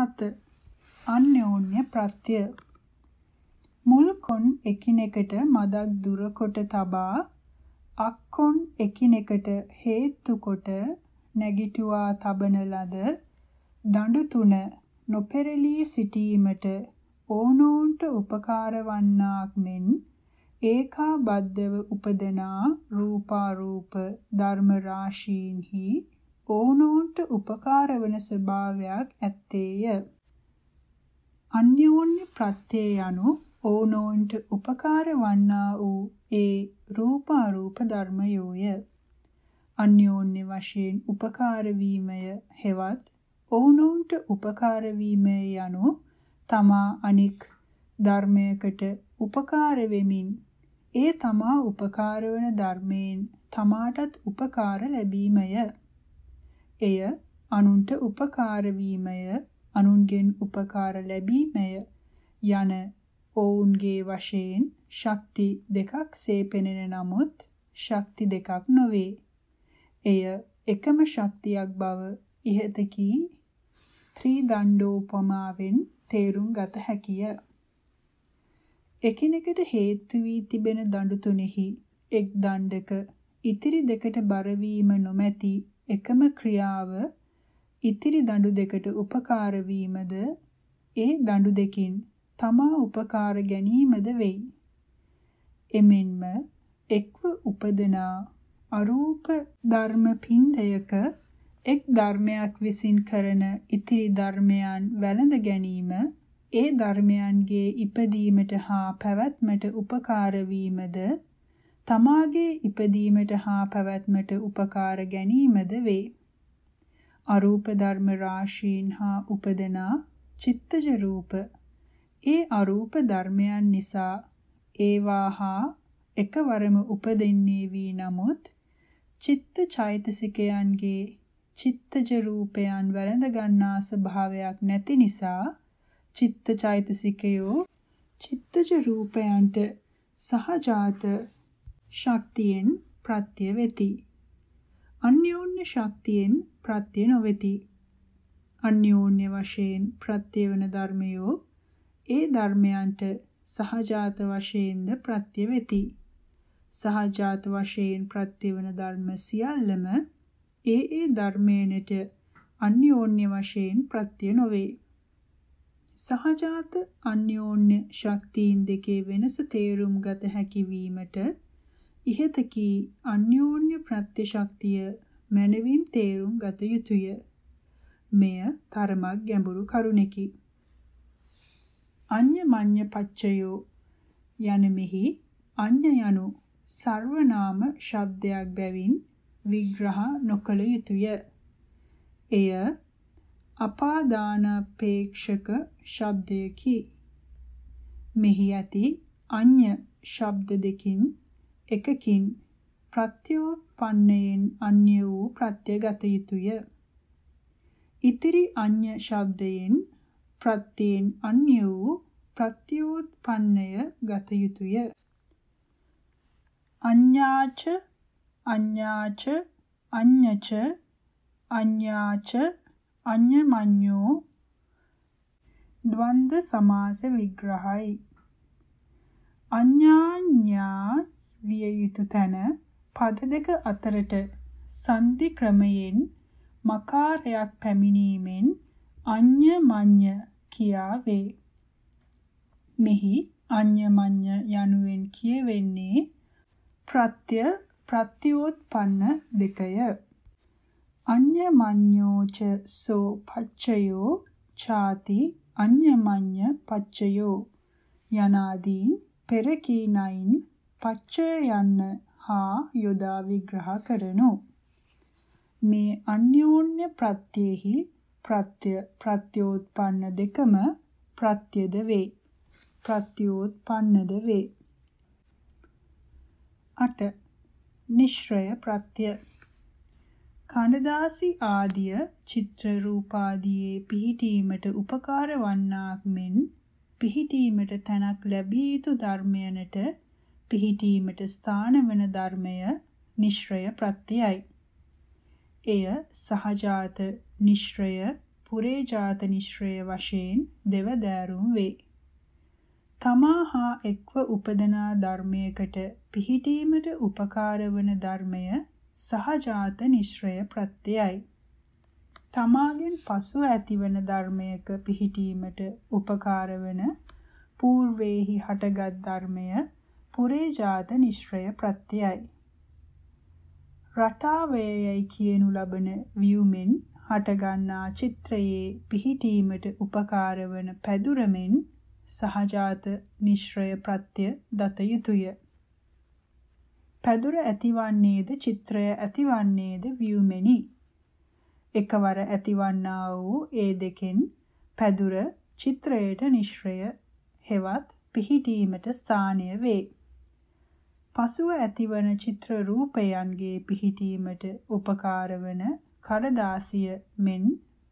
7 අන්‍යෝන්‍ය ප්‍රත්‍ය මුල් කොන් එකිනෙකට මදක් දුරකොට තබා අක් කොන් එකිනෙකට හේතු කොට නැගිටුවා තබන ලද දඬු තුන නොපෙරළී සිටීමට ඕනෝන්ට උපකාර වන්නාක් මෙන් ඒකාබද්ධව උපදනා රූපාරූප ධර්ම රාශීන්හි ඕනෝන්ට උපකාර වෙන ස්වභාවයක් ඇත්තේය. අන්‍යෝන්‍ය ප්‍රත්‍යේ යනු ඕනෝන්ට උපකාර වන්නා වූ ඒ රූපාරූප ධර්මයෝය. අන්‍යෝන්‍ය වශයෙන් උපකාර වීමය හෙවත් ඕනෝන්ට උපකාර වීමය යනු තමා අනික් ධර්මයකට උපකාර වෙමින් ඒ තමා උපකාර වන ධර්මයෙන් තමාටත් උපකාර ලැබීමය. එය අනුන්ට උපකාර වීමය, අනුන්ගෙන් උපකාර ලැබීමය යන ඔවුන්ගේ වශයෙන් ශක්ති දෙකක් සේ පෙනෙන නමුත් ශක්ති දෙකක් නොවේ. එය එකම ශක්තියක් බව ඉහත කී ත්‍රිදණ්ඩෝපමාවෙන් තේරුම් ගත හැකිය. එකිනෙකට හේතු වී තිබෙන දඬු තුනෙහි එක් දණ්ඩක ඉතිරි දෙකට බර වීම නොමැති එකම ක්‍රියාව ඉතිරි දඬු දෙකට උපකාර වීමද ඒ දඬු දෙකින් තමා උපකාර ගැනීමද වෙයි. එමෙන්ම එක්ව උපදනා අරූප ධර්ම පින්ඩයක එක් ධර්මයක් විසින් කරන ඉතිරි ධර්මයන් වැළඳ ගැනීම ඒ ධර්මයන්ගේ ඉපදීමට හා පැවැත්මට උපකාර වීමද තමාගේ ඉපදීමට හා පැවැත්මට උපකාර ගැනීමද වේ. අරූප ධර්ම රාශීන් හා උපදනා චිත්තජ රූප ඒ අරූප ධර්මයන් නිසා ඒවා හා එකවරම උපදින්නේ වී නමුත් චිත්ත චෛතසිකයන්ගේ චිත්තජ රූපයන් වැළඳ ගන්නා ස්වභාවයක් නැති නිසා චිත්ත චෛතසිකයෝ චිත්තජ රූපයන්ට සහජාත ශක්තියෙන් ප්‍රත්‍ය වෙති. අන්‍යෝන්‍ය ශක්තියෙන් ප්‍රත්‍ය නොවෙති. අන්‍යෝන්‍ය වශයෙන් ප්‍රත්‍ය වෙන ධර්මයෝ ඒ ධර්මයන්ට සහජාත වශයෙන්ද ප්‍රත්‍ය වෙති. සහජාත වශයෙන් ප්‍රත්‍ය වෙන ධර්ම සියල්ලම ඒ ඒ ධර්මයනට අන්‍යෝන්‍ය වශයෙන් ප්‍රත්‍ය නොවේ. සහජාත අන්‍යෝන්‍ය ශක්තියින් දෙකේ වෙනස තේරුම් ගත හැකි වීමට ඉහතකී අන්‍යෝන්‍ය ප්‍රත්‍යශක්තිය මනවින් තේරුම් ගත යුතුය. මෙය තරමක් ගැඹුරු කරුණකි. අඤ්ඤමඤ්ඤ පච්චයෝ යන මෙහි අඤ්ඤ යනු සර්වනාම ශබ්දයක් බැවින් විග්‍රහ නොකළ යුතුය. එය අපාදානපේක්ෂක ශබ්දයකි. මෙහි ඇති අඤ්ඤ ශබ්ද දෙකින් එකකින් ප්‍රත්‍යෝපන්නයෙන් අන්‍ය වූ ප්‍රත්‍යගත යුතුය. ඉතිරි අඤ්‍ය ශබ්දයෙන් ප්‍රත්‍යයෙන් අන්‍ය වූ ප්‍රත්‍යෝත්පන්නය ගත යුතුය. අඤ්ඤාච අඤ්ඤාච අඤ්ඤච අඤ්ඤාච අඤ්ඤමඤ්ඤෝ ද්වන්ද සමාස විග්‍රහයි අඤ්ඤාඤ්ඤා විය යුතු තැන පද දෙක අතරට සන්ධි ක්‍රමයෙන් මකාරයක් පැමිණීමෙන් අඤ්ඤ මඤ්ඤ කියා වේ. මෙහි අඤ්ඤ මඤ්ඤ යනුවෙන් කියවෙන්නේ ප්‍රත්‍ය ප්‍රත්‍යෝත්පන්න දෙකය. අඤ්ඤ මඤ්ඤෝච සෝ පච්චයෝ ඡාති අඤ්ඤ මඤ්ඤ පච්චයෝ යනාදීන් පෙරකීනයින් පච්චය යන්න හා යොදා විග්‍රහ කරනු. මේ අන්‍යෝන්‍ය ප්‍රත්‍යෙහි ප්‍රත්‍ය ප්‍රත්‍යෝත්පන්න දෙකම ප්‍රත්‍යද වේ. ප්‍රත්‍යෝත්පන්නද වේ. 8. නිශ්‍රය ප්‍රත්‍ය කණ්ඩදාසි ආදිය චිත්‍ර රූපාදියේ පිහිටීමට උපකාර වන්නාක් මෙන් පිහිටීමට තැනක් ලැබිය යුතු ධර්මයනට පිහිටීමට ස්ථාන වන ධර්මය නිශ්‍රය ප්‍රත්‍යයයි. එය සහජාත නිශ්‍රය පුරේජාත නිශ්‍රය වශයෙන් දෙවදෑරුම් වේ. තමා හා එක්ව උපදනා ධර්මයකට පිහිටීමට උපකාර වන ධර්මය සහජාත නිශ්‍රය ප්‍රත්‍යයයි. තමාගෙන් පසු ඇතිවන ධර්මයක පිහිටීමට උපකාර වන పూర్වේහි හටගත් ධර්මය පුරේ ජාත නිශ්‍රය ප්‍රත්‍යයයි. රටාවේයයි කියනු ලබන වියුමෙන් හටගන්නා චිත්‍රයේ පිහිටීමට උපකාර වන පැදුරමෙන් සහජාත නිශ්‍රය ප්‍රත්‍ය දත යුතුය. පැදුර ඇතිවන්නේද චිත්‍රය ඇතිවන්නේද වියුමෙනි. එකවර ඇතිවන්නා වූ ඒ දෙකෙන් පැදුර චිත්‍රයට නිශ්‍රය හෙවත් පිහිටීමට ස්ථානය වේ. පසුව ඇතිවන චිත්‍ර රූපයන්ගේ පිහිටීමට උපකාරවන කඩදාසිය මෙන්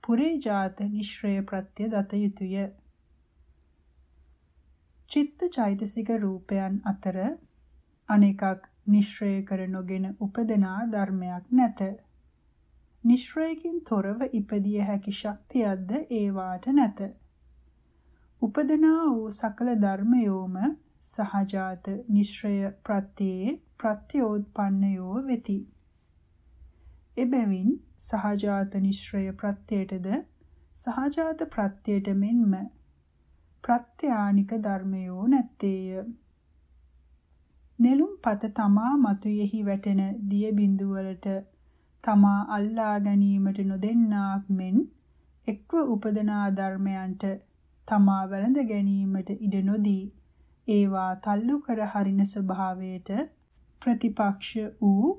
පුරේජාත නිශ්‍රය ප්‍රත්‍ය දත යුතුය. චිත්ත චෛතසික රූපයන් අතර අනෙකක් නිශ්‍රය කර නොගෙන උපදනා ධර්මයක් නැත. නිශ්‍රයකින් තොරව ඉපදිය හැකි ශක්තියක්ද ඒ වාට නැත. උපදනා වූ සකල ධර්මයෝම සහජාත නිශ්‍රය ප්‍රත්‍යයේ ප්‍රත්‍යෝත්පන්නයෝ වෙති. එබැවින් සහජාත නිශ්‍රය ප්‍රත්‍යයටද සහජාත ප්‍රත්‍යයට මෙන්ම ප්‍රත්‍යානික ධර්මයෝ නැත්තේය. නෙළුම් පත තමා මතුයෙහි වැටෙන දිය බිඳුවලට තමා අල්ලා ගැනීමට නොදෙන්නාක් මෙන් එක්ව උපදනා ධර්මයන්ට තමා වැළඳ ගැනීමට ඉඩ නොදී ඒවා තල්ලු කර හරින ස්වභාවයට ප්‍රතිපක්ෂ වූ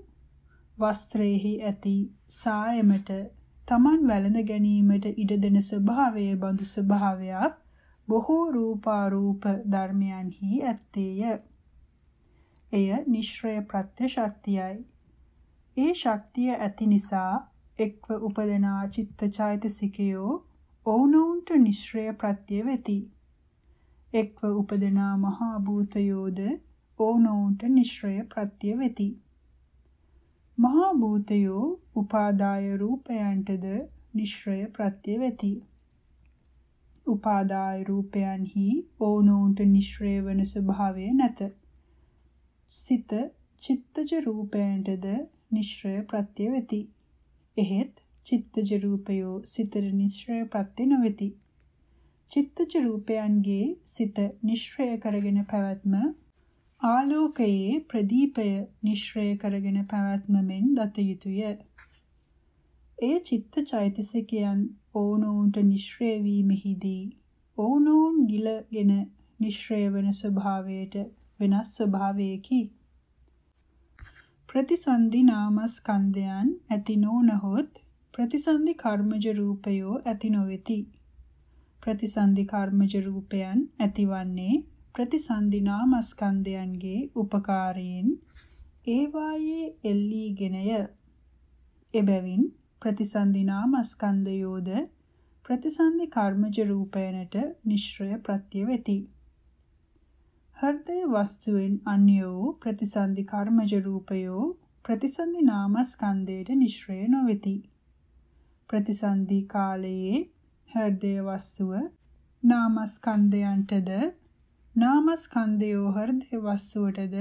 වස්ත්‍රයේහි ඇති සායමට Taman වැළඳ ගැනීමට ඉඩ දෙන ස්වභාවයේ බඳු ස්වභාවයක් බොහෝ රූපාරූප ධර්මයන්හි ඇත්තේය. එය නිශ්‍රය ප්‍රත්‍ය ශක්තියයි. ඒ ශක්තිය ඇති නිසා එක්ව උපදනා චිත්ත චෛතසිකයෝ ඔවුනොවුන්ට නිශ්‍රය ප්‍රත්‍ය වෙති. එක්ව උපදනා මහා භූතයෝද ඕනෝට නිශ්‍රය ප්‍රත්‍ය වෙති. මහා භූතයෝ උපාදාය රූපයන්ටද නිශ්‍රය ප්‍රත්‍ය වෙති. උපාදාය රූපයන්හි ඕනෝන්ට නිශ්‍රය වන ස්වභාවය නැත. සිත චිත්තජ රූපයන්ටද නිශ්‍රය ප්‍රත්‍ය වෙති. එහෙත් චිත්තජ රූපයෝ සිතට නිශ්‍රය ප්‍රත්‍ය නොවෙති. චිත්තජ රූපයන්ගේ සිත නිශ්‍රය කරගෙන පැවැත්ම ආලෝකයේ ප්‍රදීපය නිශ්‍රය කරගෙන පැවැත්ම මෙන් දත යුතුය. එය චිත්ත චෛතසිකයන් ඕනෝන්ට නිශ්‍රය වීමෙහිදී ඕනෝන් ගිලගෙන නිශ්‍රය වන ස්වභාවයට වෙනස් ස්වභාවයකි. ප්‍රතිසන්දි නාමස්කන්ධයන් ඇති නොනහොත් ප්‍රතිසන්දි කර්මජ රූපයෝ ඇති නොවේති. ප්‍රතිසන්දි කර්මජ රූපයන් ඇතිවන්නේ ප්‍රතිසන්දි නාමස්කන්ධයන්ගේ උපකාරයෙන් ඒවායේ එල්ලීගෙනය. එබැවින් ප්‍රතිසන්දි නාමස්කන්ධයෝද ප්‍රතිසන්දි කර්මජ රූපයනට නිශ්‍රය ප්‍රත්‍ය වෙති. හෘදය වස්තුවෙන් අන්‍යෝ ප්‍රතිසන්දි කර්මජ රූපයෝ ප්‍රතිසන්දි නාමස්කන්ධයට නිශ්‍රය නොවෙති. ප්‍රතිසන්දි කාලයේ හෘදය වස්සුව නාමස්කන්ධයන්ටද නාමස්කන්ධයෝ හෘදේ වස්සුවටද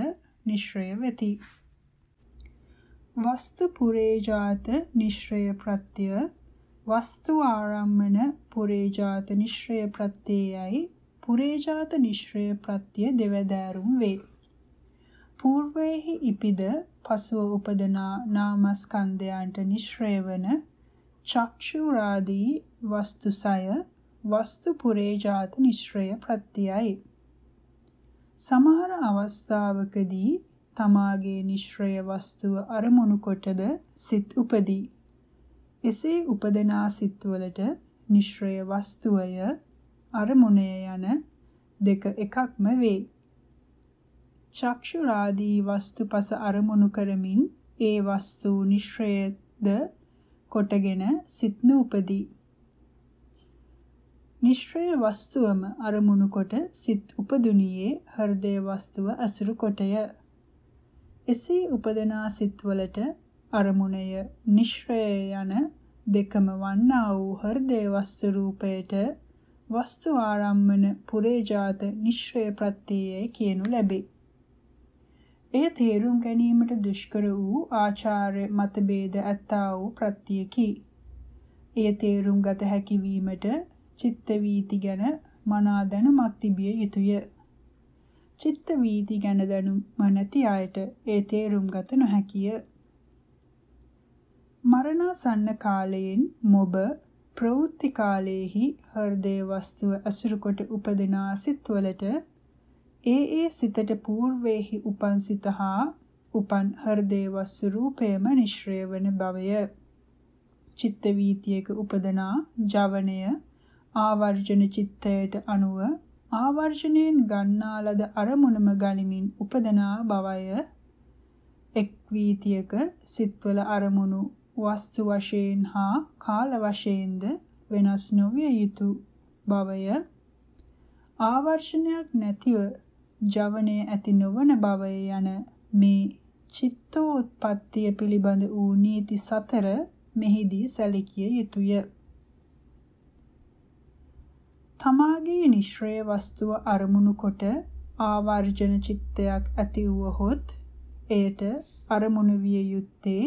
නිශ්‍රය වෙති. වස්තු පුරේජාත නිශ්‍රය ප්‍රත්‍ය වස්තු ආරම්මන පුරේජාත නිශ්‍රය ප්‍රත්‍යයයි පුරේජාත නිශ්‍රය ප්‍රත්‍ය දෙවදෑරුම් වේ. పూర్වේහි ඉපිද පසුව උපදනා නාමස්කන්ධයන්ට නිශ්‍රය වන චක්ෂුරාදී වස්තු සය වස්තු පුරේ ජාත නිශ්‍රය ප්‍රත්‍යයයි. සමහර අවස්ථාවකදී තමාගේ නිශ්‍රය වස්තුව අරමුණු කොටද සිත් උපදී. එසේ උපදනා සිත්වලට නිශ්‍රය වස්තුවය අරමුණය යන දෙක එකක්ම වේ. චක්ෂුරාදී වස්තු පස අරමුණු කරමින් ඒ වස්තු නිශ්‍රයද කොටගෙන සිත් නූපදී. නිෂ්ක්‍රය වස්තුවම අරමුණු කොට සිත් උපදුනියේ හෘදය වස්තුව ඇසුරු කොටය. එසේ උපදනා සිත්වලට අරමුණය නිෂ්ක්‍රය යන දෙකම වන්නා වූ හෘදය වස්තු රූපයට වස්තු ආරම්මන පුරේජාත නිෂ්ක්‍රය ප්‍රත්‍යය කියනු ලැබේ. එය තේරුම් ගැනීමට දුෂ්කර වූ ආචාර්ය මතභේද ඇත්තා වූ ප්‍රත්‍යකි. එය තේරුම් ගත හැකි වීමට චිත්ත වීති ගැන මනා දැනුමක් තිබිය යුතුය. චිත්ත වීති ගැන දැනුම නැති අයට ඒ තේරුම් ගත නොහැකිය. මරණාසන්න කාලයෙන් මොබ ප්‍රවෘත්ති කාලයේහි හෘදේ වස්තුව අසුරු කොට උපදිනා සිත්වලට ඒ ඒ සිතට పూర్වේහි උපන් සිත හා උපන් හෘදේ වස්වරූපයම නිශ්‍රය වන බවය චිත්ත වීතියක උපදනා ජවණය ආවර්ජන චිත්තයට අනුව ආවර්ජණයෙන් ගන්නා ලද අරමුණම ගනිමින් උපදනා බවය එක් වීතියක සිත්වල අරමුණු වස්තු වශයෙන් හා කාල වශයෙන්ද වෙනස් නොවිය යුතු බවය ආවර්ෂණයක් නැතිව ජවනය ඇති නොවන බවය යන මේ චිත්තෝත්පත්තිය පිළිබඳ වූ නීති සතර මෙහිදී සැලකිය යුතුය. තමාගේ නිශ්‍රය වස්තුව අරමුණු කොට ආවර්ජන චිත්තයක් ඇති වුවහොත් එයට අරමුණු විය යුත්තේ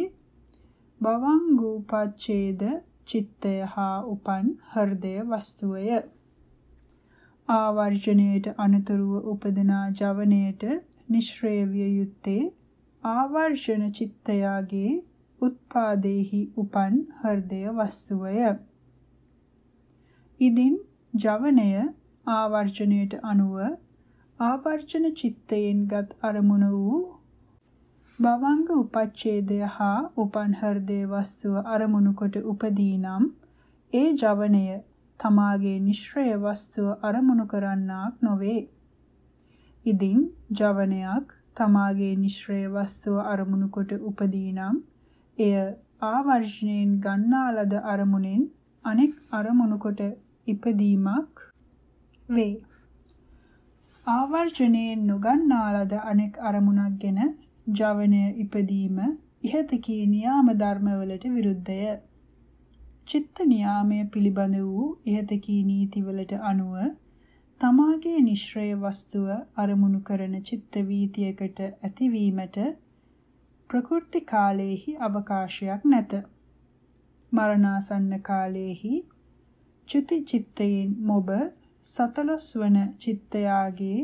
බවං ගූපච්ඡේද චිත්තය හා උපන් හෘදය වස්තුවය. ආවර්ජණයට අනතුරුව උපදනා ජවණයට නිශ්‍රය විය යුත්තේ ආවර්ජන චිත්තයාගේ උත්පාදේහි උපන් හෘදය වස්තුවය. ඉදින් ජවණය ආවර්ජණයට අනුව ආවර්ජන චිත්තයෙන්ගත් අරමුණ වූ භවංග උපච්ඡේදය හා උපන් හෘදේ වස්තුව අරමුණු කොට උපදී නම් ඒ ජවණය තමාගේ නිශ්‍රය වස්තුව අරමුණු කරන්නාක් නොවේ. ඉදින් ජවනයක් තමාගේ නිශ්‍රය වස්තුව අරමුණු කොට උපදී නම් එය ආවර්ජණයෙන් ගන්නා ලද අරමුණෙන් අනෙක් අරමුණු කොට ඉපදීමක් වේ. ආවර්ජණයෙන් නොගන්නා ලද අනෙක් අරමුණක් ගැන ජවනය ඉපදීම ඉහත කී නියාම ධර්මවලට විරුද්ධය. චිත්ත නියාමය පිළිබඳ වූ ඉහත කී නීතිවලට අනුව තමාගේ නිශ්‍රය වස්තුව අරමුණු කරන චිත්ත වීතියකට ඇතිවීමට ප්‍රකෘති කාලයේහි අවකාශයක් නැත. මරණාසන්න කාලයේහි චුති චිත්තයෙන් මොබ සතලොස් වන චිත්තයාගේ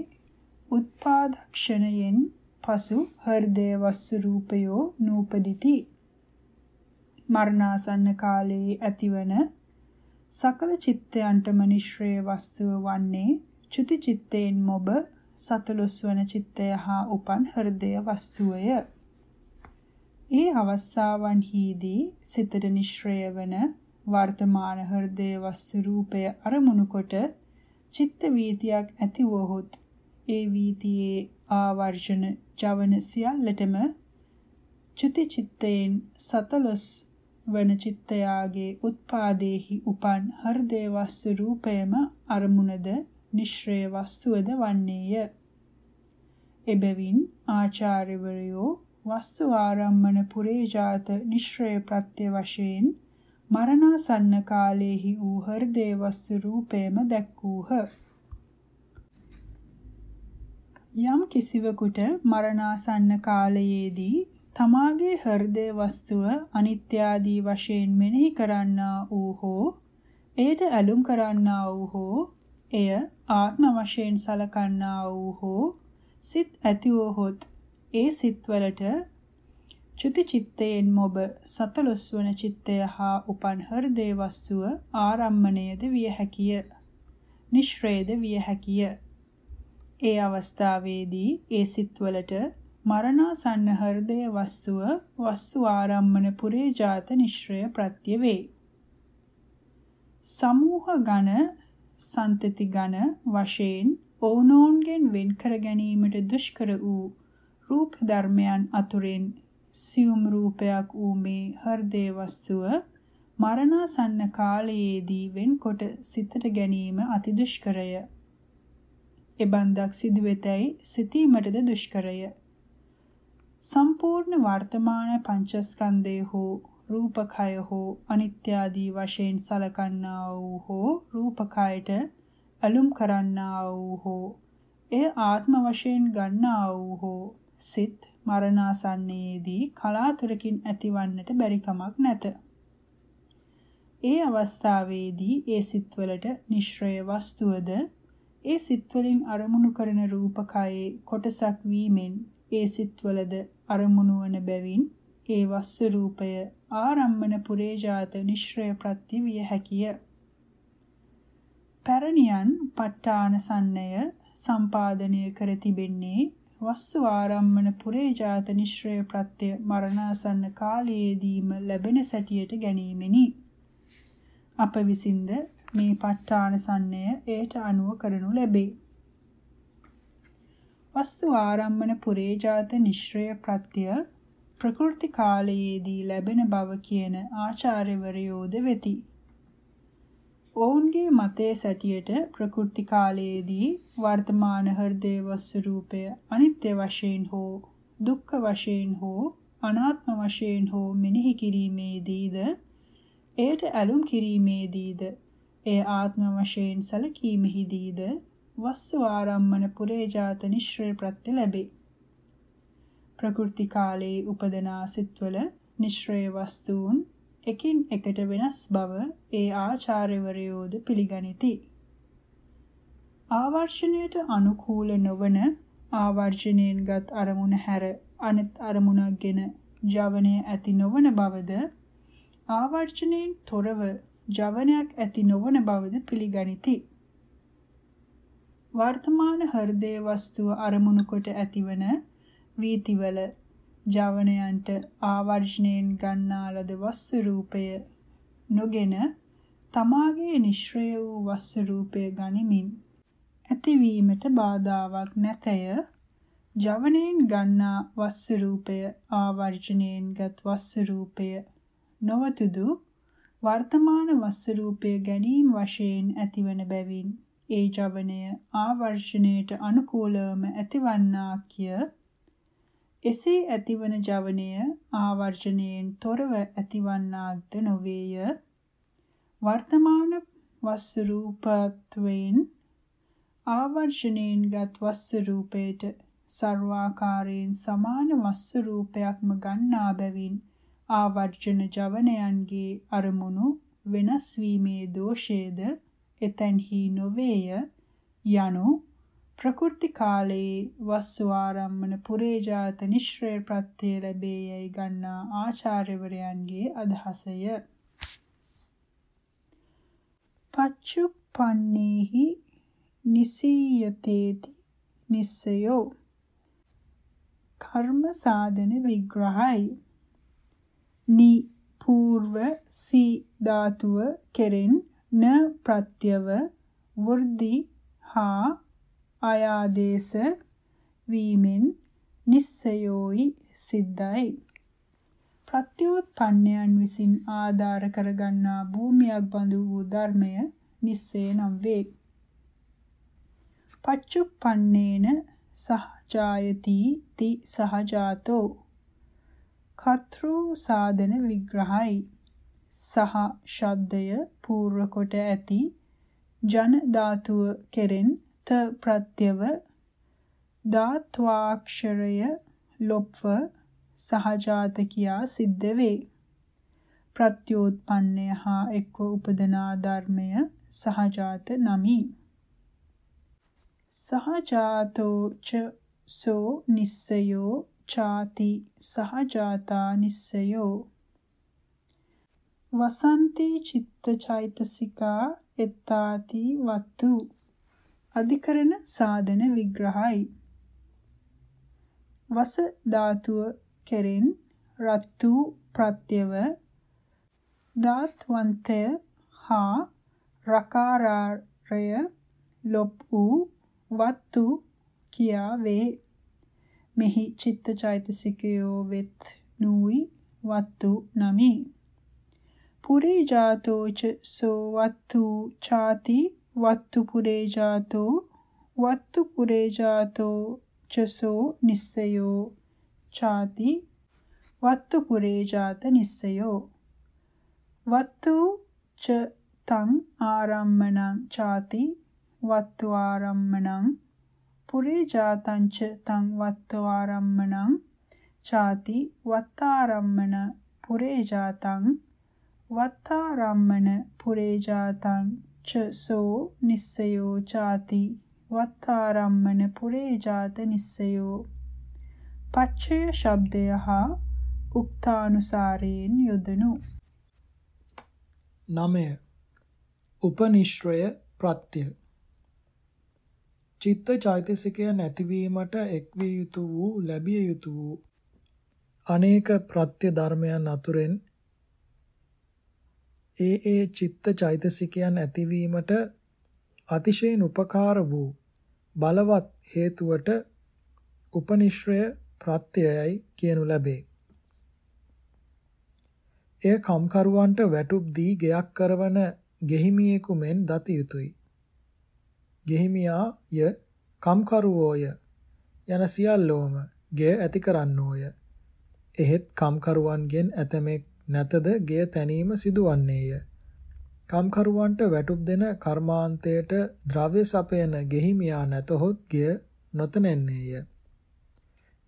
උත්පාදක්ෂණයෙන් පසු හෘදය වස්තු රූපයෝ නූපදිති. මරණාසන්න කාලයේ ඇතිවන සකල චිත්තයන්ටම නිශ්‍රේ වස්තුව වන්නේ චුති චිත්තයෙන් මොබ සතලොස් වන චිත්තය හා උපන් හෘදය වස්තුවය. ඒ අවස්ථාවන්හිදී සිතට නිශ්‍රය වන වර්තමාන හෘදය වස්තු රූපය අරමුණු කොට චිත්ත වීතියක් ඇති වොහොත් ඒ වීතියේ ආවර්ජන ජවන සියල්ලටම චුති චිත්තයෙන් සතලොස් වන චිත්තයාගේ උත්පාදේහි උපන් හෘදේ වස්තු රූපයම අරමුණද නිශ්‍රේ වස්තුවද වන්නේය. එබැවින් ආචාර්යවරයෝ වස්තු ආරම්මන පුරේජාත නිශ්‍රේ ප්‍රත්‍ය වශයෙන් මරණාසන්න කාලයේහි වූ හෘදේ වස්තු රූපයම දැක්වූහ. යම් කිසිවෙකුට මරණාසන්න කාලයේදී තමාගේ හෘදේ වස්තුව අනිත්‍ය ආදී වශයෙන් මෙනෙහි කරන්නා වූ හෝ එයට ඇලුම් කරන්නා වූ හෝ එය ආත්ම වශයෙන් සලකන්නා වූ හෝ සිත් ඇති වූහොත් ඒ සිත්වලට චුති චිත්තයෙන් මොබ සතලොස් වන චිත්තය හා උපන් හෘදේ වස්තුව ආරම්මණයද විය හැකිය නිශ්‍රේද විය හැකිය ඒ අවස්ථාවේදී ඒ සිත්වලට මරණාසන්න හෘදය වස්තුව වස්තු ආරම්මන පුරේ ජාත නිශ්‍රය ප්‍රත්‍ය වේ. සමූහ ඝන සන්තති ඝන වශයෙන් ඕනෝන්ගෙන් වෙන් කර ගැනීමට දුෂ්කර වූ රූප ධර්මයන් අතුරෙන් සියුම් රූපයක් වූ මේ හෘදේ වස්තුව මරණාසන්න කාලයේදී වෙන්කොට සිතට ගැනීම අති දුෂ්කරය. එබන්දක් සිදුවෙතැයි සිතීමටද දුෂ්කරය. සම්පූර්ණ වර්තමාන පංචස්කන්ධය හෝ රූපකය හෝ අනිත්‍යාදී වශයෙන් සලකන්නා වූ හෝ රූපකයට ඇලුම් කරන්නා වූ හෝ එය ආත්ම වශයෙන් ගන්නා වූ හෝ සිත් මරණාසන්නයේදී කලාතුරකින් ඇතිවන්නට බැරි කමක් නැත. ඒ අවස්ථාවේදී ඒ සිත්වලට නිශ්‍රය වස්තුවද ඒ සිත්වලින් අරමුණු කරන රූපකයේ කොටසක් වීමෙන් ඒ සිත්වලද අරමුණු වන බැවින් ඒ වස්ස රූපය ආරම්මන පුරේජාත නිශ්‍රය ප්‍රත්‍ය විය හැකිය. පැරණියන් ප ဋ ාණසන්නය සම්පාදනය කර තිබෙන්නේ වස්සු ආරම්මන පුරේජාත නිශ්‍රය ප්‍රත්‍ය මරණාසන්න කාලයේදීම ලැබෙන සැටියට ගැනීමෙනි. අප විසින්ද මේ ප ဋ ාණසන්නය ඒට අනුව කරනු ලැබේ. වස්තු ආරම්මන පුරේ ජාත නිශ්‍රය ප්‍රත්‍ය ප්‍රකෘති කාලයේදී ලැබෙන බව කියන ආචාර්යවරයෝද වෙති. ඔවුන්ගේ මතයේ සැටියට ප්‍රකෘති කාලයේදී වර්තමාන හෘදේ වස්වරූපය අනිත්‍ය වශයෙන් හෝ දුක්ඛ වශයෙන් හෝ අනාත්ම වශයෙන් හෝ මෙනෙහි කිරීමේදීද එයට ඇලුම් කිරීමේදීද ඒ ආත්ම වශයෙන් සැලකීමෙහිදීද වස්සු ආරම්මන පුරේජාත නිශ්‍රය ප්‍රත්‍ය ලැබේ. ප්‍රකෘති කාලයේ උපදනා සිත්වල නිශ්‍රය වස්තුන් එකින් එකට වෙනස් බව ඒ ආචාර්යවරයෝද පිළිගනිති. ආවර්ෂණයට අනුකූල නොවන ආවර්ජනයෙන්ගත් අරමුණ හැර අනිත් අරමුණක්ගෙන ජවනය ඇති නොවන බවද ආවර්ජනයෙන් තොරව ජවනයක් ඇති නොවන බවද පිළිගනිති. වර්තමාන හෘදේ වස්තුව අරමුණු කොට ඇතිවන වීතිවල ජවනයන්ට ආවර්ජණයෙන් ගන්නා ලද වස්තු රූපය නොගෙන තමාගේ නිශ්‍රය වූ වස්තු රූපය ගනිමින් ඇතිවීමට බාධාවක් නැතය ජවනයෙන් ගන්නා වස්තු රූපය ආවර්ජණයෙන්ගත් වස්තු රූපය නොවතුදු වර්තමාන වස්තු රූපය ගැනීම වශයෙන් ඇතිවන බැවින් ඒ ද්‍රවණය ආවර්ෂණයට අනුකූලවම ඇතිවන්නා කිය එසේ ඇතිවන ද්‍රවණය ආවර්ෂණයෙන් තොරව ඇතිවන්නාක්ද නොවේය වර්තමාන වස්තු රූපත්වයෙන් ආවර්ෂණයෙන්ගත් වස්තු රූපයට සර්වාකාරයෙන් සමාන වස්තු රූපයක්ම ගන්නා බැවින් ආවර්ජන ජවනයන්ගේ අරමුණු වෙනස් වීමේ දෝෂයේද එතැන්හි නොවේය යනු ප්‍රකෘති කාලයේ වස්සු ආරම්මන පුරේජාත නිශ්‍රය ප්‍රත්‍ය ලැබේයයි ගන්නා ආචාර්යවරයන්ගේ අදහසය. පච්චුප්පන්නේහි නිසීයතේති නිස්සයෝ කර්ම සාධන විග්‍රහයි නි పూర్ව සී ධාතුව කෙරෙන් න ප්‍රත්‍යව වෘද්ධි හා ආයාදේශ වීමෙන් නිස්සයෝයි සිද්ධයි. ප්‍රත්‍යෝත්පන්නයන් විසින් ආධාර කරගන්නා භූමියක් බඳු වූ ධර්මය නිස්සේ නම් වේ. පච්චුප්පන්නේන සහජායති ති සහජාතෝ කතෘ සාධන විග්‍රහයි සහ ශබ්දය పూర్ව කොට ඇති ජන ධාතුව කෙරෙන් ත ප්‍රත්‍යව ධාත්වාක්ෂරය ලොප්ව සහජාත කියා සිද්ධ වේ. ප්‍රත්‍යෝත්පන්නය හා එක්ව උපදනා ධර්මය සහජාත නමි. සහජාතෝ ච සෝ නිස්සයෝ ചാති සහජාතා නිස්සයෝ වසන්තේ චිත්ත චෛතසිකා එත්තාති වත්තු අධිකරණ සාධන විග්‍රහයි වස ධාතුව කෙරෙන් රත්තු ප්‍රත්‍යව ධාත්වන්තය හා රකාරය ලොප් වූ වත්තු කියා වේ මෙහි චිත්ත චෛතසිකයෝ වෙත් නූයි වත්තු නමී පුරේ ජාතෝච සෝ වත්තු ചാති වත්තු පුරේ ජාතෝ වත්තු පුරේ ජාතෝ චසෝ නිස්සයෝ ചാති වත්තු පුරේ ජාත නිස්සයෝ වත්තු ච තං ආරම්මණං ചാති වත්තු ආරම්මණං පුරේ ජාතං ච තං වත්තු ආරම්මණං ചാති වත්තාරම්මණ පුරේ ජාතං වත්තාරම්මන පුරේජාතං ච සෝ නිස්සයෝ ചാති වත්තාරම්මන පුරේජාත නිස්සයෝ පච්චය ශබ්දය හා උක්තානුසාරයෙන් යොදනු නමය උපනිශ්‍රය ප්‍රත්‍ය චිත්ත චෛතසිකය නැතිවීමට එක්විය යුතු වූ ලැබිය යුතු වූ අනේක ප්‍රත්‍ය ධර්මයන් අතුරෙන් ඒ ඒ චිත්ත චෛතසිකයන් ඇතිවීමට අතිශයින් උපකාර වූ බලවත් හේතුවට උපනිශ්‍රය ප්‍රත්‍යයයි කියනු ලැබේ. එය කම්කරුවන්ට වැටුප් දී ගයක් කරවන ගෙහිමියෙකු මෙන් දත යුතුය. ගෙහිමියාය කම්කරුවෝය යන සියල්ලෝම ගෙය ඇති කරන්නෝය. එහෙත් කම්කරුවන්ගෙන් ඇතමෙක් නැතද ගෙය තැනීම සිදුවන්නේය. කම්කරුවන්ට වැටුප් දෙන කර්මාන්තයට ද්‍රව්‍ය සපයන ගෙහිමියා නැතහොත් ගෙය නොතැනෙන්නේය.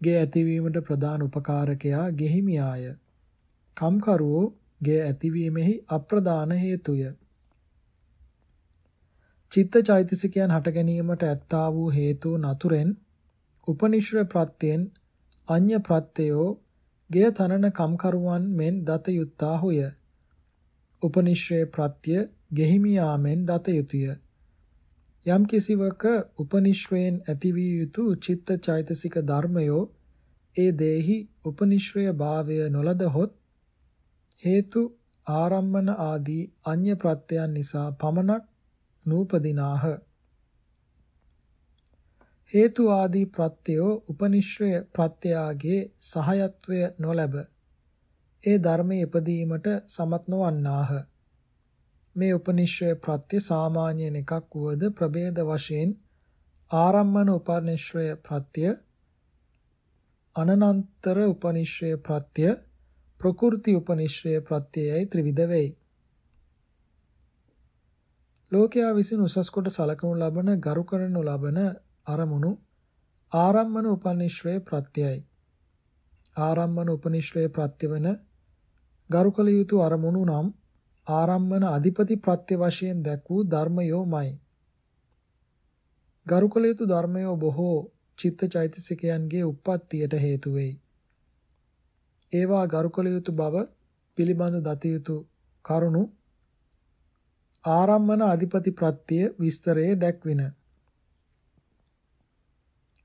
ගෙය ඇතිවීමට ප්‍රධාන උපකාරකයා ගෙහිමියාය. කම්කරුවෝ ගෙය ඇතිවීමෙහි අප්‍රධාන හේතුය. චිත්ත චෛතසිකයන් හට ගැනීමට ඇත්තා වූ හේතු නතුරෙන් උපනිශ්‍රය ප්‍රත්‍යයෙන් අඤ්‍ය ප්‍රත්‍යයෝ ගෙය තනන කම්කරුවන් මෙන් දත යුත්තාහුය. උපනිශ්‍රේ ප්‍රත්‍ය ගෙහිමියාමෙන් දත යුතුය. යම් කිසිවක උපනිශ්‍රයෙන් ඇතිවිය යුතු චිත්ත චෛතසික ධර්මයෝ ඒ දේහි උපනිශ්‍රය භාවය නොලදහොත් හේතු ආරම්මන ආදී අන්‍ය ප්‍රත්‍යයන් නිසා පමණක් නූපදිනාහ. හේතු ආදී ප්‍රත්‍යෝ උපනිශ්‍රය ප්‍රත්‍යාගේ සහයත්වය නොලැබ ඒ ධර්මයේ ඉපදීමට සමත් නොවන්නාහ මේ උපනිශ්‍රය ප්‍රත්‍ය සාමාන්‍යයෙන් එකක් වුවද ප්‍රභේද වශයෙන් ආරම්මන උපනිශ්‍රය ප්‍රත්‍ය අනනන්තර උපනිශ්‍රය ප්‍රත්‍ය ප්‍රකෘති උපනිශ්‍රය ප්‍රත්‍යයයි ත්‍රිවිධ වෙයි. ලෝකයා විසින් උසස් කොට සලකනු ලබන ගරු කරනු ලබන අරමුණු ආරම්මන උපනිශ්‍රේ ප්‍රත්‍යයයි. ආරම්මන උපනිශ්‍රේ ප්‍රත්‍යවන ගරුකල යුතු අරමුණු නම් ආරම්මන අධිපති ප්‍රත්‍ය වශයෙන් දැක් වූ ධර්මයෝමයි. ගරුකල යුතු ධර්මයෝ බොහෝ චිත්ත චෛතසිකයන්ගේ උප්පත්තියට හේතු වෙයි. ඒවා ගරුකල යුතු බව පිළිබඳ දත යුතු කරුණු ආරම්මන අධිපති ප්‍රත්‍ය විස්තරයේ දැක්වින.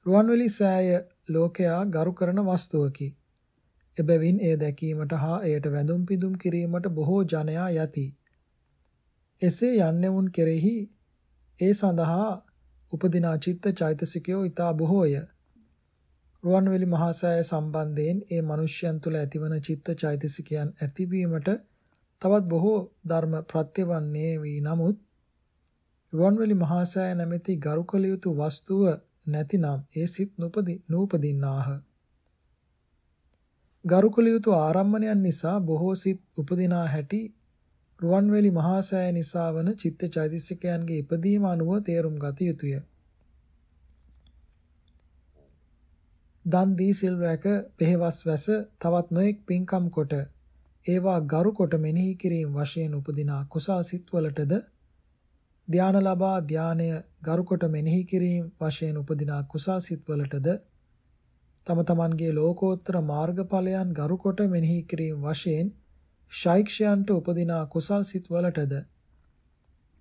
රුවන්වැලි සෑය ලෝකයා ගරු කරන වස්තුවකි. එබැවින් එය දැකීමට හා එයට වැඳුම් පිදුම් කිරීමට බොහෝ ජනයා යති. එසේ යන්නෙවුන් කෙරෙහි ඒ සඳහා උපදිනා චිත්ත චෛතසිකයෝ ඊතා බොහෝය. රුවන්වැලි මහා සෑය සම්බන්ධයෙන් ඒ මිනිසයන් තුළ ඇතිවන චිත්ත චෛතසිකයන් ඇතිවීමට තවත් බොහෝ ධර්ම ප්‍රත්‍යවන්නේ වී නමුත් රුවන්වැලි මහා සෑය නැමැති ගරුකල යුතු වස්තුව නැතිනම් ඒ සිත් නූපදි නූපදින්නාහ. ගරුකුල යුතු ආරම්මණයන් නිසා බොහෝ සිත් උපදිනා හැටි රුවන්වැලි මහා සෑය නිසා වන චිත්ත චෛතසිකයන්ගේ ඉපදීම අනුව තේරුම් ගත යුතුය. දන් දී සිල් රැක පෙහෙවස් වැස තවත් නොඑක් පින්කම් කොට ඒවා ගරු කොට මෙනෙහි කිරීම වශයෙන් උපදිනා කුසල් සිත් වලටද ධාන ලබා ධානය ගරුකොට මෙනෙහි කිරීම වශයෙන් උපදිනා කුසාසිත වලටද තම තමන්ගේ ලෝකෝත්තර මාර්ගඵලයන් ගරුකොට මෙනෙහි කිරීම වශයෙන් ශෛක්ෂයන්ට උපදිනා කුසාසිත වලටද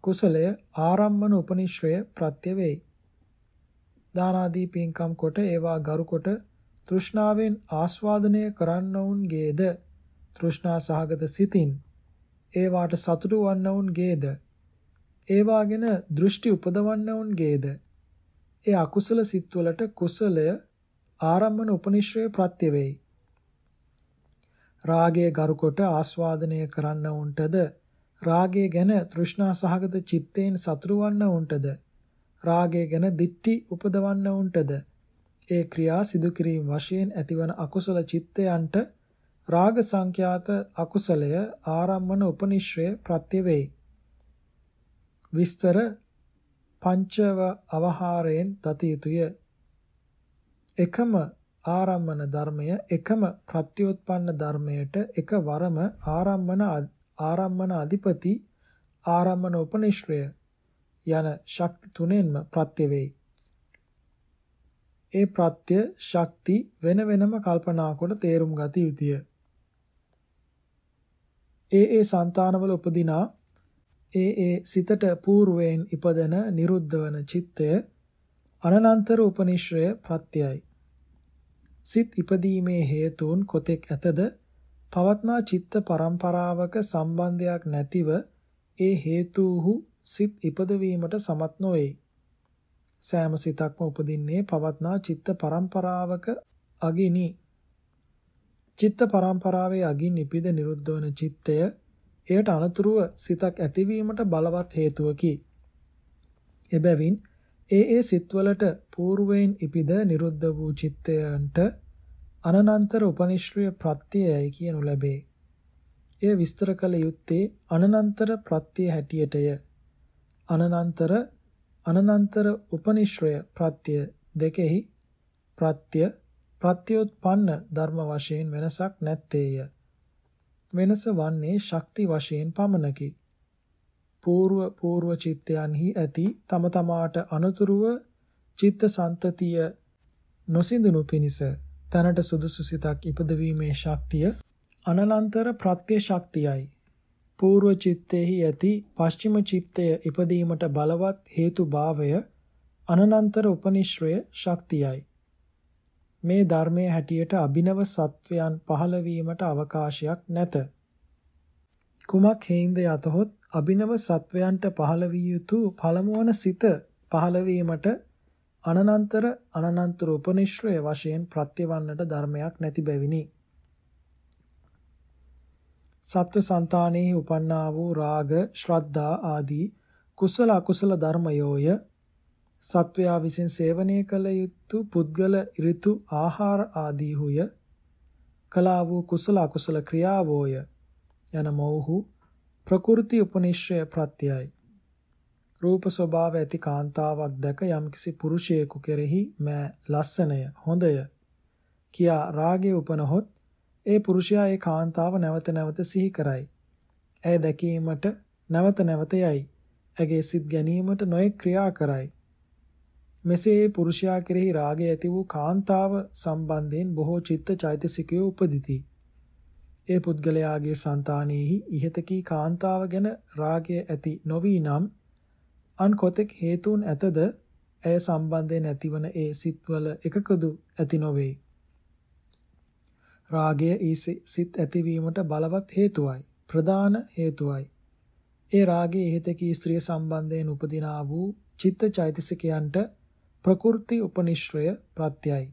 කුසලය ආරම්මන උපනිශ්‍රය ප්‍රත්‍ය වේයි. දානාදී පින්කම් කොට ඒවා ගරුකොට තෘෂ්ණාවෙන් ආස්වාදනය කරන්නවුන්ගේද තෘෂ්ණා සහගත සිතින් ඒවාට සතුටු වන්නවුන්ගේද ඒවා ගැන දෘෂ්ටි උපදවන්නවුන්ගේද ඒ අකුසල සිත්වලට කුසලය ආරම්මන උපනිශ්‍රය ප්‍රත්‍ය වේයි. රාගයේ ගරුකොට ආස්වාදනය කරන්නවුන්ටද රාගය ගැන තෘෂ්ණා සහගත චිත්තයෙන් සතුරවන්නවුන්ටද රාගය ගැන දිට්ටි උපදවන්නවුන්ටද ඒ ක්‍රියා සිදු කිරීම වශයෙන් ඇතිවන අකුසල චිත්තයන්ට රාග සංඛ්‍යාත අකුසලය ආරම්මන උපනිශ්‍රය ප්‍රත්‍ය වේයි. විස්තර පංචව අවහාරයෙන් දත යුතුය. එකම ආරම්මන ධර්මය එකම ප්‍රත්‍යෝත්පන්න ධර්මයට එකවරම ආරම්මන ආරම්මන අධිපති ආරම්මන උපනිශ්‍රය යන ශක්ති තුනෙන්ම ප්‍රත්‍ය වේයි. ඒ ප්‍රත්‍ය ශක්ති වෙන වෙනම කල්පනා කොට තේරුම් ගත යුතුය. ඒ ඒ సంతානවල උපදිනා ඒ ඒ සිතට పూర్වයෙන් ඉපදෙන නිරුද්ධ වන චිත්තය අනනන්තර උපනිශ්‍රය ප්‍රත්‍යයයි. සිත ඉපදීමේ හේතුන් කොතෙක් ඇතද පවත්නා චිත්ත පරම්පරාවක සම්බන්ධයක් නැතිව ඒ හේතුහු සිත් ඉපදවීමට සමත් නොවේ. සෑම සිතක්ම උපදින්නේ පවත්නා චිත්ත පරම්පරාවක අගිනි. චිත්ත පරම්පරාවේ අගින් ඉපිද නිරුද්ධ වන චිත්තය එයට අනතුරුව සිතක් ඇතිවීමට බලවත් හේතුවකි. එබැවින් ඒ ඒ සිත්වලට పూర్වයෙන් ඉපිද නිරුද්ධ වූ චිත්තයන්ට අනනන්තර උපනිශ්‍රය ප්‍රත්‍යයයි කියනු ලැබේ. එය විස්තර කළ යුත්තේ අනනන්තර ප්‍රත්‍ය හැටියටය. අනනන්තර අනනන්තර උපනිශ්‍රය ප්‍රත්‍ය දෙකෙහි ප්‍රත්‍ය ප්‍රත්‍යෝත්පන්න ධර්ම වශයෙන් වෙනසක් නැත්තේය. වෙනස වන්නේ ශක්ති වශයෙන් පමණකි. పూర్ව పూర్ව චිත්තයන්හි ඇති තම තමාට අනුතුරුව චිත්ත සන්තතිය නොසිඳුණු පිණිස තනට සුදුසු සිතක් ඉපදවීමේ ශක්තිය අනලන්තර ප්‍රත්‍ය ශක්තියයි. పూర్ව චිත්තේහි ඇති පශ්චිම චිත්තය ඉපදීමට බලවත් හේතුභාවය අනනන්තර උපනිශ්‍රය ශක්තියයි. මේ ධර්මයේ හැටියට අභිනව සත්වයන් පහළ වීමට අවකාශයක් නැත. කුමක් හේඳ යතොත් අභිනව සත්වයන්ට පහළ විය යුතු පළමුවන සිත පහළ වීමට අනනන්තර අනනන්තර උපනිශ්‍රය වශයෙන් ප්‍රත්‍යවන්නට ධර්මයක් නැති බැවිනි. සත්ව సంతානෙහි උපන්නා වූ රාග, ශ්‍රද්ධා ආදී කුසල අකුසල ධර්මයෝය සත්වයා විසින් සේවනය කළ යුතු පුද්ගල ඍතු ආහාර ආදී හුය කලා වූ කුසල අකුසල ක්‍රියාවෝය යන මොහු ප්‍රකෘති උපනිශ්‍රය ප්‍රත්‍යයයි රූප ස්වභාව ඇති කාන්තාවක් දැක යම්කිසි පුරුෂයෙකු කෙරෙහි මෑ ලස්සනය හොඳය කියා රාගය උපනහොත් ඒ පුරුෂයා ඒ කාන්තාව නැවත නැවත සිහි කරයි. ඇය දැකීමට නැවත නැවත යයි. ඇගේ සිත් ගැනීමට නොයෙක් ක්‍රියා කරයි. මෙසේ පුරුෂයා කෙරෙහි රාගය ඇති වූ කාන්තාව සම්බන්ධයෙන් බොහෝ චිත්ත චෛතසිකය උපදිති. ඒ පුද්ගලයාගේ సంతානෙහි ඉහතකී කාන්තාව ගැන රාගය ඇති නොවී නම් අන් කොතෙක් හේතුන් ඇතද ඇය සම්බන්ධයෙන් ඇතිවන ඒ සිත්වල එකකදු ඇති නොවේ. රාගය ඒ සිත් ඇතිවීමට බලවත් හේතුවයි ප්‍රධාන හේතුවයි. ඒ රාගයේ ඉහතකී ස්ත්‍රිය සම්බන්ධයෙන් උපදිනා වූ චිත්ත චෛතසිකයන්ට ප්‍රකෘති උපනිශ්‍රය ප්‍රත්‍යයි.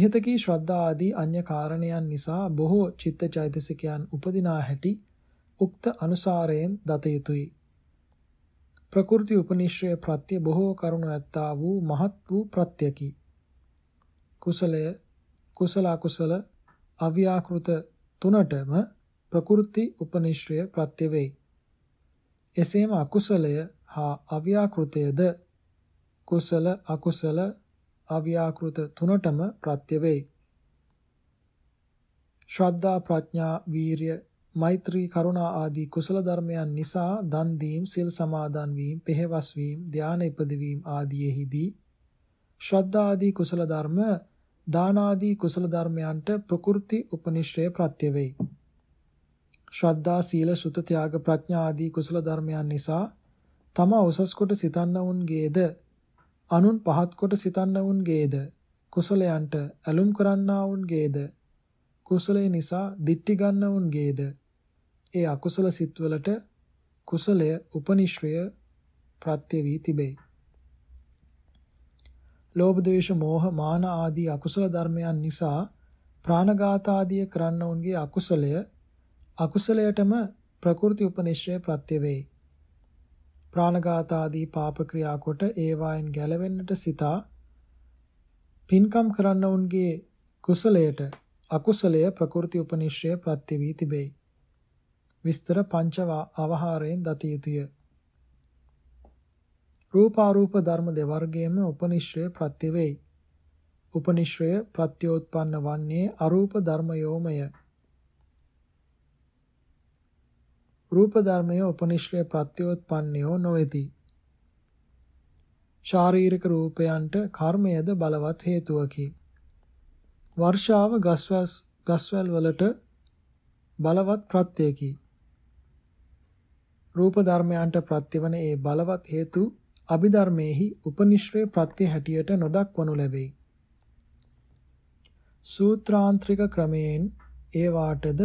ඉහතකී ශ්‍රද්ධා ආදී අන්‍ය කාරණයන් නිසා බොහෝ චිත්ත චෛතසිකයන් උපදිනා හැටි උක්ත අනුසාරයෙන් දත යුතුය. ප්‍රකෘති උපනිශ්‍රය ප්‍රත්‍ය බොහෝ කරුණු ඇත්තා වූ මහත් වූ ප්‍රත්‍යකි. කුසලය කුසල අකුසල අව්‍යාකෘත තුනටම ප්‍රකෘති උපනිශ්‍රය ප්‍රත්‍ය වෙයි. එසේම අකුසලය හා අව්‍යාකෘතයද කුසල අකුසල අව්‍යාකෘත තුනටම ප්‍රත්‍ය වෙයි. ශ්‍රද්ධා ප්‍රඥා වීරිය මෛත්‍රී කරුණා ආදී කුසල ධර්මයන් නිසා දන් දීම් සිල් සමාදන් වීම පෙහෙවස් වීම ධානය ඉපදවීම ආදීෙහිදී ශ්‍රද්ධා ආදී කුසල ධර්ම දාන ආදී කුසල ධර්මයන්ට ප්‍රකෘති උපනිශ්‍රය ප්‍රත්‍ය වෙයි. ශ්‍රද්ධා සීල සුත ත්‍යාග ප්‍රඥා ආදී කුසල ධර්මයන් නිසා තම උසස් කොට සිතන්නවුන්ගේද අනුන් පහත් කොට සිතන්නවුන්ගේද කුසලයන්ට ඇලුම් කරන්නවුන්ගේද කුසලය නිසා දිට්ටි ගන්නවුන්ගේද ඒ අකුසල සිත්වලට කුසලය උපනිශ්‍රය ප්‍රත්‍ය වී තිබේ. ලෝභ ද්වේෂ මෝහ මාන ආදී අකුසල ධර්මයන් නිසා ප්‍රාණඝාත ආදී කරන්නවුන්ගේ අකුසලය අකුසලයටම ප්‍රකෘති උපනිශ්‍රය ප්‍රත්‍ය වේ. ප්‍රාණඝාත ආදී පාප ක්‍රියා කොට ඒවායින් ගැලවෙන්නට සිතා පින්කම් කරන්නවුන්ගේ කුසලයට අකුසලය ප්‍රකෘති උපනිශ්‍රය ප්‍රත්‍ය වී තිබේයි. විස්තර පංචව අවහාරයෙන් දතිය යුතුය. රූපාරූප ධර්ම දෙවර්ගයේම උපනිශ්‍රය ප්‍රත්‍ය වේයි. උපනිශ්‍රය ප්‍රත්‍යෝත්පන්න වන්නේ අරූප ධර්මයෝමය. රූප ධර්මයේ උපනිශ්‍රය ප්‍රත්‍යෝත්පන්නයෝ නොවේති. ශාරීරික රූපයන්ට කර්මයේද බලවත් හේතුවකි. වර්ෂාව ගස්වැස් ගස්වැල් වලට බලවත් ප්‍රත්‍යයකි. රූප ධර්මයන්ට ප්‍රත්‍යවන ඒ බලවත් හේතු අභිධර්මයේහි උපනිශ්‍රේ ප්‍රත්‍ය හැටියට නොදක්වනු ලැබේ. සූත්‍රාන්ත්‍රික ක්‍රමයෙන් ඒ වාටද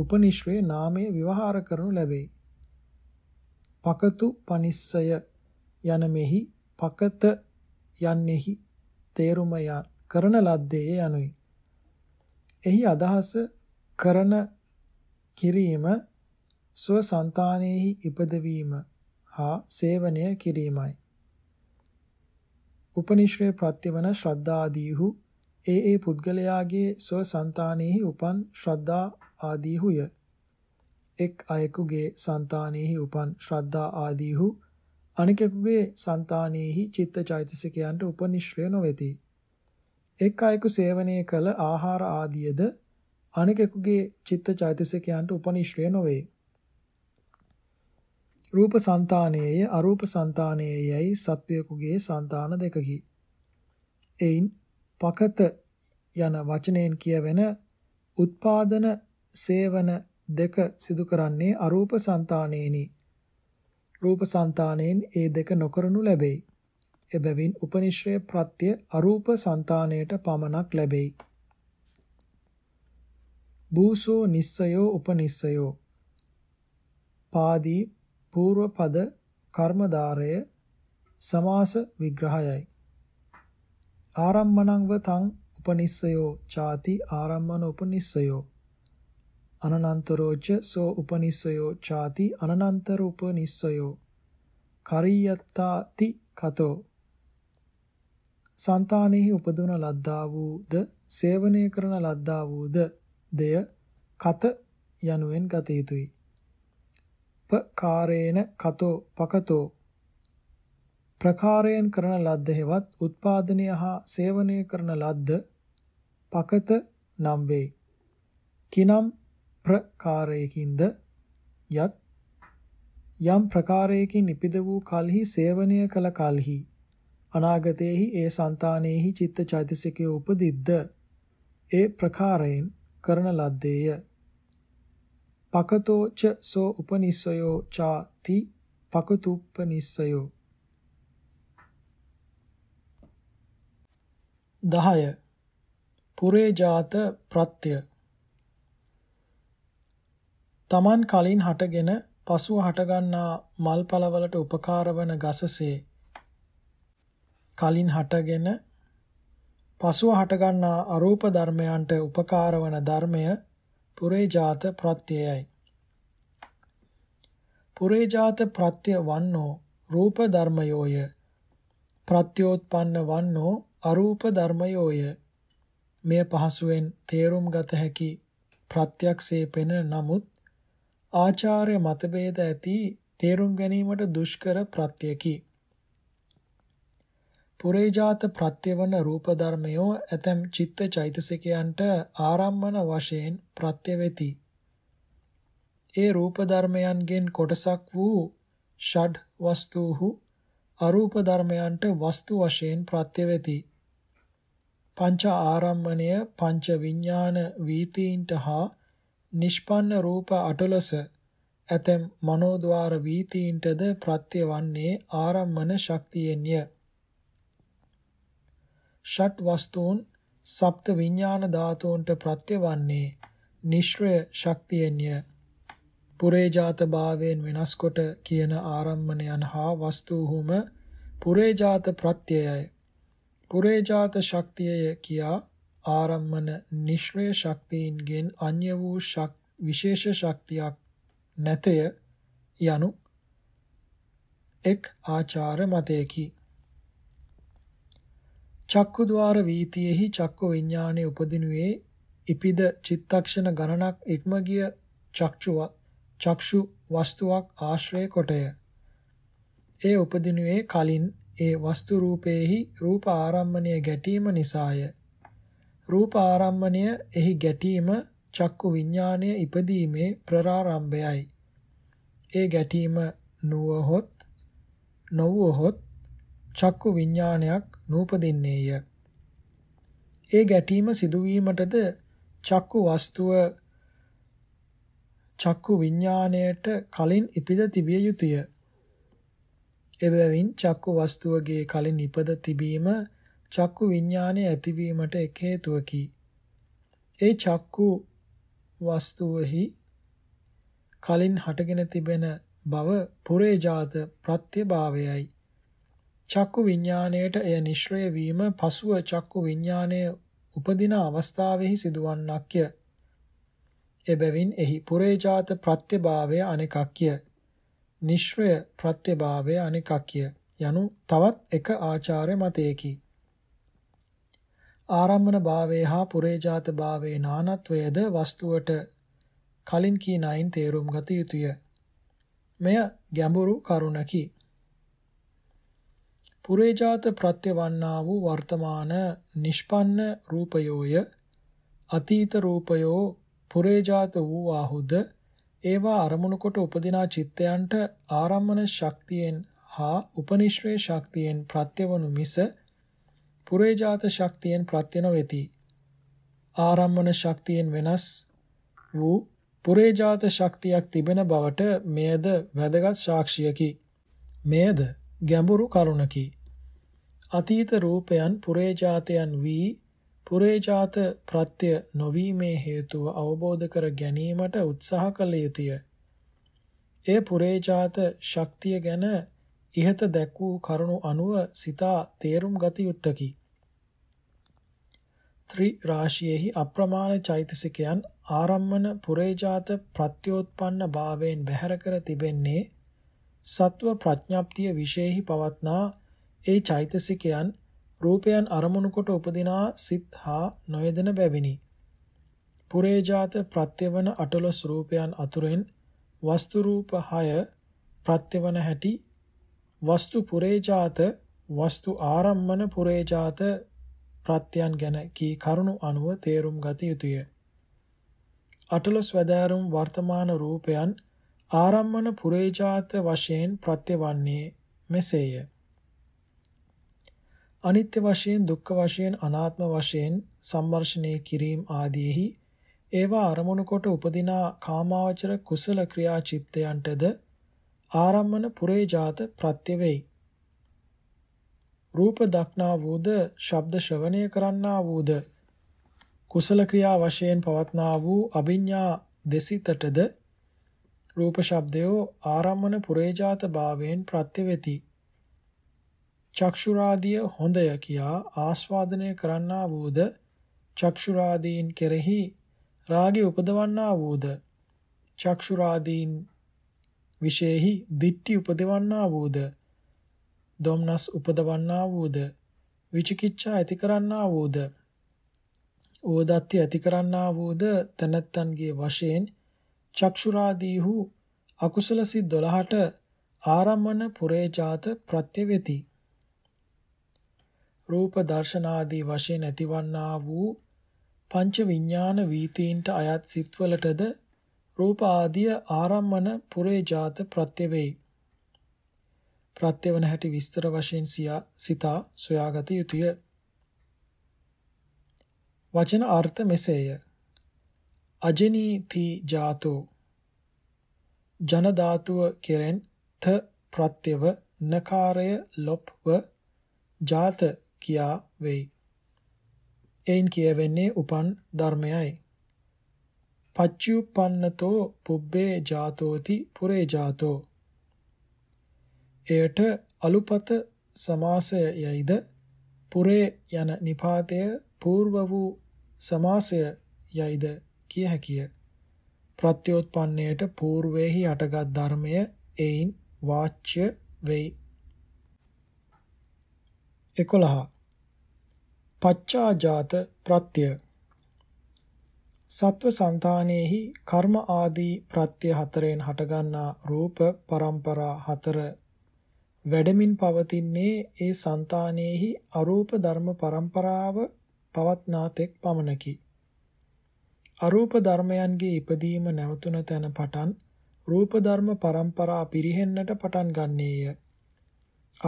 උපනිශ්වේ නාමයේ විවහාර කරනු ලැබේ. පකතු පනිස්සය යන මෙහි පකත යන්නේහි තේරුම කරන ලද්දේ යනුයි. එහි අදහස කරන කිරීම ස්වසන්තානෙහි ඉපදවීම හා සේවනය කිරීමයි. උපනිශ්‍රේ ප්‍රත්‍යවන ශ්‍රද්ධාදීහු ඒ ඒ පුද්ගලයාගේ ස්වසන්තානෙහි උපන් ශ්‍රද්ධා ආදීහුය එක් අයෙකුගේ సంతානෙහි උපන් ශ්‍රද්ධා ආදීහු අනෙකෙකුගේ సంతානෙහි චිත්ත චෛතසිකයන්ට උපනිශ්‍රය නොවේති එක් අයෙකු සේවනය කළ ආහාර ආදීයද අනෙකෙකුගේ චිත්ත චෛතසිකයන්ට උපනිශ්‍රය නොවේ රූප సంతානයේය අරූප సంతානයේයයි සත්වයෙකුගේ సంతාන දෙකකි එයින් පකත යන වචනයෙන් කියවෙන උත්පාදන සේවන දෙක සිදු කරන්නේ අරූප సంతානෙනි. රූප సంతානෙන් ඒ දෙක නොකරනු ලැබෙයි. එබැවින් උපනිශ්‍රය ප්‍රත්‍ය අරූප సంతාණයට පමණක් ලැබෙයි. භූසෝ නිස්සයෝ උපනිස්සයෝ පාදී పూర్වපද කර්මදාරය සමාස විග්‍රහයයි. ආරම්මණං වතං උපනිස්සයෝ ചാති ආරම්මන උපනිස්සයෝ අනනන්තරෝච සෝ උපනිස්සයෝ ചാති අනනන්තර උපනිස්සයෝ කරියත්තාති කතෝ సంతානෙහි උපදවන ලද්දා වූද සේවනය කරන ලද්දා වූද දෙය කත යනුවෙන් ගත යුතුය පකාරේන කතෝ පකතෝ ප්‍රකාරයෙන් කරන ලද්ද හෙවත් උත්පාදනය හා සේවනය කරන ලද්ද පකත නම් වේ කිනම් ප්‍රකාරයකින්ද යත් යම් ප්‍රකාරයකින් නිපිද වූ කල්හි සේවනය කළ කල්හි අනාගතයේහි ඒ సంతානෙහි චිත්ත චෛතසිකය උපදිද්ද ඒ ප්‍රකාරයෙන් කරන ලද්දේය පකතෝ ච සෝ උපනිස්සයෝ ചാති පකතුප්පනිස්සයෝ 10 පුරේ ජාත ප්‍රත්‍ය Taman කලින් හටගෙන පසුව හටගන්නා මල් පළවලට උපකාර වන ගසසේ කලින් හටගෙන පසුව හටගන්නා අරූප ධර්මයන්ට උපකාර වන ධර්මය පුරේජාත ප්‍රත්‍යයයි. පුරේජාත ප්‍රත්‍ය වන්නෝ රූප ධර්මයෝය ප්‍රත්‍යෝත්පන්න වන්නෝ අරූප ධර්මයෝය මෙය පහසුවෙන් තේරුම් ගත හැකි ප්‍රත්‍යක්ෂේ පෙනෙන නමුත් ආචාර්ය මතභේද ඇති තේරුම් ගැනීමට දුෂ්කර ප්‍රත්‍යකි. පුරේජාත ප්‍රත්‍යවන රූප ධර්මයෝ ඇතම් චිත්ත චෛතසිකයන්ට ආරම්මන වශයෙන් ප්‍රත්‍ය වෙති. ඒ රූප ධර්මයන්ගෙන් කොටසක් වූ ෂඩ් වස්තුහු අරූප ධර්මයන්ට වස්තු වශයෙන් ප්‍රත්‍ය වෙති. පංච ආරම්මණය පංච විඥාන වීතීන්ට හා නිෂ්පන්න රූප අටලස ඇතැම් මනෝද්වාර වීතීන්ටද ප්‍රත්‍ය වන්නේ ආරම්මන ශක්තියෙන්ය. ෂට් වස්තුන් සප්ත විඥාන ධාතුන්ට ප්‍රත්‍ය වන්නේ නිශ්‍රය ශක්තියෙන්ය. පුරේජාත භාවයෙන් වෙනස්කොට කියන ආරම්මණයන් හා වස්තුහුම පුරේජාත ප්‍රත්‍යයයි. පුරේජාත ශක්තියය කියා ආරම්මන නිෂ්ක්‍රීය ශක්තියින්ගෙන් අන්‍ය වූ විශේෂ ශක්තියක් නැතය යනු එක් ආචාර මතයකි. චක්කු ద్వාර වීතියෙහි චක්කු විඥානයේ උපදිනුවේ ඉපිද චිත්තක්ෂණ ගණනක් ඉක්ම ගිය චක්ෂුව චක්ෂු වස්තුවක් ආශ්‍රය කොටය. ඒ උපදිනුවේ කලින් ඒ වස්තු රූපේහි රූප ආරම්මණය ගැටීම නිසාය. රූප ආරම්මණය එහි ගැටීම චක්කු විඥාණය ඉපදීමේ ප්‍රාරම්භයයි. ඒ ගැටීම නුවහොත් නොවුවහොත් චක්කු විඥානයක් නූපදින්නේය. ඒ ගැටීම සිදුවීමටද චක්කු වස්තුව චක්කු විඥාණයට කලින් ඉපිද තිබිය යුතුය. එබැවින් චක්කු වස්තුවගේ කලින් ඉපද තිබීම චක්කු විඥානයේ ඇතිවීමට එක් හේතුවකි. ඒ චක්කු වස්තුවෙහි කලින් හටගෙන තිබෙන බව පුරේජාත ප්‍රත්‍යභාවයයි. චක්කු විඥාණයට එය නිශ්‍රය වීම පසුව චක්කු විඥාණය උපදින අවස්ථාවෙහි සිදුවන්නක්ය. එබැවින් එහි පුරේජාත ප්‍රත්‍යභාවය අනෙකක්ය. නිශ්‍රය ප්‍රත්‍යභාවය අනෙකක්ය. යනු තවත් එක ආචාර්ය මතයකි. ආරම්මන භාවයේ හා පුරේජාත භාවයේ නානත්වයද වස්තුවට කලින් කී නයින් තේරුම් ගත යුතුය. මෙය ගැඹුරු කරුණකි. පුරේජාත ප්‍රත්‍යවන්නා වූ වර්තමාන නිෂ්පන්න රූපයෝය අතීත රූපයෝ පුරේජාත වූ ආහුද ඒවා අරමුණු කොට උපදිනා චිත්තයන්ට ආරම්මන ශක්තියෙන් හා උපනිශ්‍රේ ශක්තියෙන් ප්‍රත්‍යවනු මිස පුරේජාත ශක්තියෙන් ප්‍රත්‍ය නොවේති. ආරම්මන ශක්තියෙන් වෙනස් වූ පුරේජාත ශක්තියක් තිබෙන බවට මෙයද වැදගත් සාක්ෂියකි. මෙයද ගැඹුරු කරුණකි. අතීත රූපයන් පුරේජාතයන් වී පුරේජාත ප්‍රත්‍ය නොවීමේ හේතුව අවබෝධ කර ගැනීමට උත්සාහ කළ යුතුය. ඒ පුරේජාත ශක්තිය ගැන ඉහත දැක් වූ කරුණු අනුව සිතා තේරුම් ගත යුත්තකි. ත්‍රි රාශියෙහි අප්‍රමාණ චෛතසිකයන් ආරම්මන පුරේජාත ප්‍රත්‍යෝත්පන්න භාවයෙන් බැහැර කර තිබෙන්නේ සත්ව ප්‍රඥාප්තිය විශේෂෙහි පවත්නා ඒ චෛතසිකයන් රූපයන් අරමුණු කොට උපදිනා සිත් හා නොයදෙන බැවිනි. පුරේජාත ප්‍රත්‍යවන අටලොස් රූපයන් අතුරෙන් වස්තු රූප 6 ප්‍රත්‍යවන හැටි වස්තු පුරේජාත වස්තු ආරම්මන පුරේජාත ප්‍රත්‍යයන් ගැන කී කරුණු අනුව තේරුම් ගත යුතුය. අටලොස් වැදෑරුම් වර්තමාන රූපයන් ආරම්මන පුරේජාත වශයෙන් ප්‍රත්‍යවන්නේ මෙසේය. අනිත්‍ය වශයෙන් දුක්ඛ වශයෙන් අනාත්ම වශයෙන් සම්මර්ෂණය කිරීම ආදීෙහි ඒවා අරමුණු කොට උපදිනා කාමාවචර කුසල ක්‍රියා චිත්තයන්ටද ආරම්මන පුරේජාත ප්‍රත්‍ය වෙයි. රූප දක්නා වූද ශබ්ද ශ්‍රවණය කරන්නා වූද කුසල ක්‍රියා වශයෙන් පවත්නා වූ අභිඥා දෙසිතටද රූප ශබ්දයෝ ආරම්මන පුරේජාත භාවයෙන් ප්‍රත්‍යවේති චක්ෂුරාදිය හොඳය කියා ආස්වාදනය කරන්නා වූද චක්ෂුරාදීන් කෙරෙහි රාගය උපදවන්නා වූද චක්ෂුරාදීන් විශේෂෙහි දිට්ටි උපදවන්නා වූද දොම්නස් උපදවන්නා වූද විචිකිච්ඡා ඇති කරන්නා වූද ඕදත්ති ඇති කරන්නා වූද තනත්තන්ගේ වශයෙන් චක්ෂුරාදීහු අකුසල සිත් 12ට ආරම්මන පුරේජාත ප්‍රත්‍යවේති රූප දර්ශනාදී වශයෙන් ඇතිවන්නා වූ පංච විඥාන වීතීන්ට අයත් සිත්වලටද රූප ආදී ආරම්මන පුරේජාත ප්‍රත්‍යවේයි ප්‍රත්‍ය වන හැටි විස්තර වශයෙන් සිතා සොයාගත යුතුය. වචන අර්ථ මෙසේය. අජනීති ජාතෝ ජන ධාතුව කෙරෙන් ත ප්‍රත්‍යව නකාරය ලොප්ව ජාත කියා වෙයි. එයින් කියවෙන්නේ උපන් ධර්මයයි. පච්චුප්පන්නතෝ පුබ්බේ ජාතෝති පුරේ ජාතෝ එයට අලුපත සමාසයයිද පුරේ යන නිපාතය పూర్ව වූ සමාසයයිද කිය හැකිය. ප්‍රත්‍යෝත්පන්නයට పూర్වේහි අටගත් ධර්මය එයින් වාච්‍ය වෙයි. 11 පච්චාජාත ප්‍රත්‍ය සත්ව సంతානෙහි කර්ම ආදී ප්‍රත්‍ය හතරෙන් හටගන්නා රූප પરම්පරා හතර වැඩමින් පවතින්නේ ඒ సంతානෙහි අරූප ධර්ම પરම්පරාව පවත්නාතෙක් පමණකි. අරූප ධර්මයන්ගේ ඉපදීම නැවතුන තැන පටන් රූප ධර්ම પરම්පරා පිරිහෙන්නට පටන් ගන්නේය.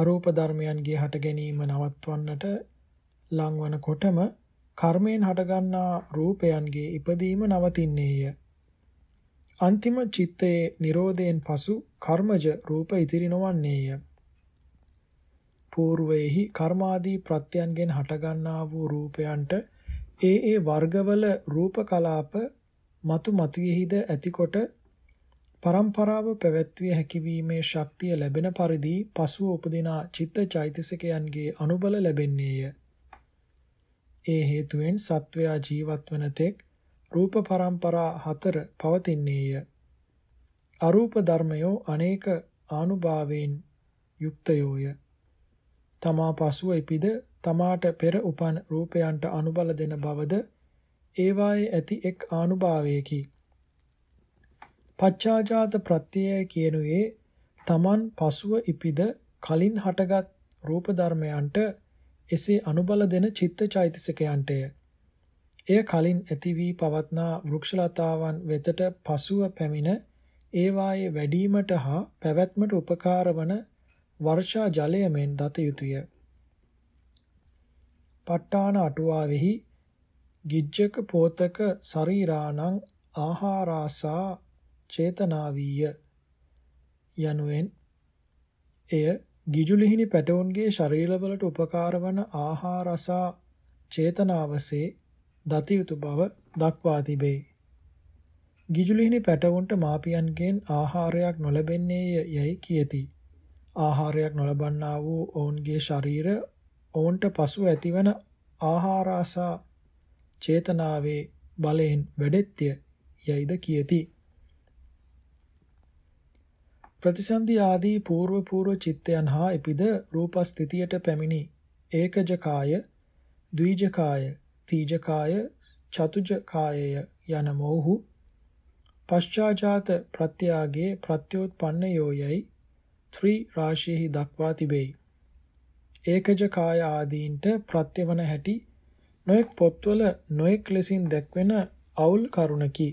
අරූප ධර්මයන්ගේ හට ගැනීම නවත්වන්නට ලංවනකොටම කර්මයෙන් හටගන්නා රූපයන්ගේ ඉපදීම නවතින්නේය. අන්තිම චිත්තයේ Nirodhayen පසු කර්මජ රූප ඉතිරි නොවන්නේය. పూర్වෙහි කර්මාදී ප්‍රත්‍යයන්ගෙන් හටගන්නා වූ රූපයන්ට ඒ ඒ වර්ගවල රූප කලාප మతు మతుයෙහිද ඇතිකොට પરම්පරාව පැවැත්විය හැකිවීමේ ශක්තිය ලැබෙන පරිදි පසුව උපදින චිත්ත චෛතසිකයන්ගේ අනුබල ලැබෙන්නේය. ඒ හේතුවෙන් සත්වයා ජීවත් වන තෙක් රූප પરම්පරා හතර පවතින්නේය. අරූප ධර්මයෝ අනේක ආනුභාවයෙන් යුක්තයෝය. තමා පසුව ඉපිද තමාට පෙර උපන් රූපයන්ට අනුබල දෙන බවද ඒවායේ ඇති එක් ආනුභාවයකි. පච්චාජාත ප්‍රත්‍යය කියනුවේ තමන් පසුව ඉපිද කලින් හටගත් රූප ධර්මයන්ට එසේ අනුබල දෙන චිත්ත චෛතසිකයන්ටය. එය කලින් ඇති වී පවත්නා වෘක්ෂලතාවන් වෙතට පසුව පැමිණ ඒවායේ වැඩිවීමට හා පැවැත්මට උපකාර වන වර්ෂා ජලය මෙන් දත යුතුය. ප ဋ ාණ අටුවාවෙහි ගිජ්ජක පෝතක ශරීරාණං ආහාරාසා චේතනාවීය යනුවෙන් එය ගිජුලිහිණි පැටවුන්ගේ ශරීරවලට උපකාර වන ආහාරසා චේතනාවසේ දතියුතු බව දක්වා තිබේ. ගිජුලිහිණි පැටවුන්ට මාපියන්ගෙන් ආහාරයක් නොලැබෙන්නේ යැයි කියති. ආහාරයක් නොලබන්නා වූ ඔවුන්ගේ ශරීර ඔවුන්ට පසු ඇතිවන ආහාරාසා චේතනාවේ බලයෙන් වැඩෙත්‍ය යයිද කියති. ප්‍රතිසන්දි ආදී పూర్ව పూర్ව චිත්තයන් හා එපිද රූපස්ථිතියට පැමිණි ඒකජකාය, ද්විජකාය, තීජකාය, චතුජකායය යන මොහු පශ්චාජාත ප්‍රත්‍යාගේ ප්‍රත්‍යෝත්පන්නයෝයයි ත්‍රි රාශියෙහි දක්වා තිබෙයි. ඒකජ කාය ආදීන්ට ප්‍රත්‍යවන හැටි නොඑක් පොත්වල නොඑක් ලෙසින් දැක්වෙන අවුල් කරුණකි.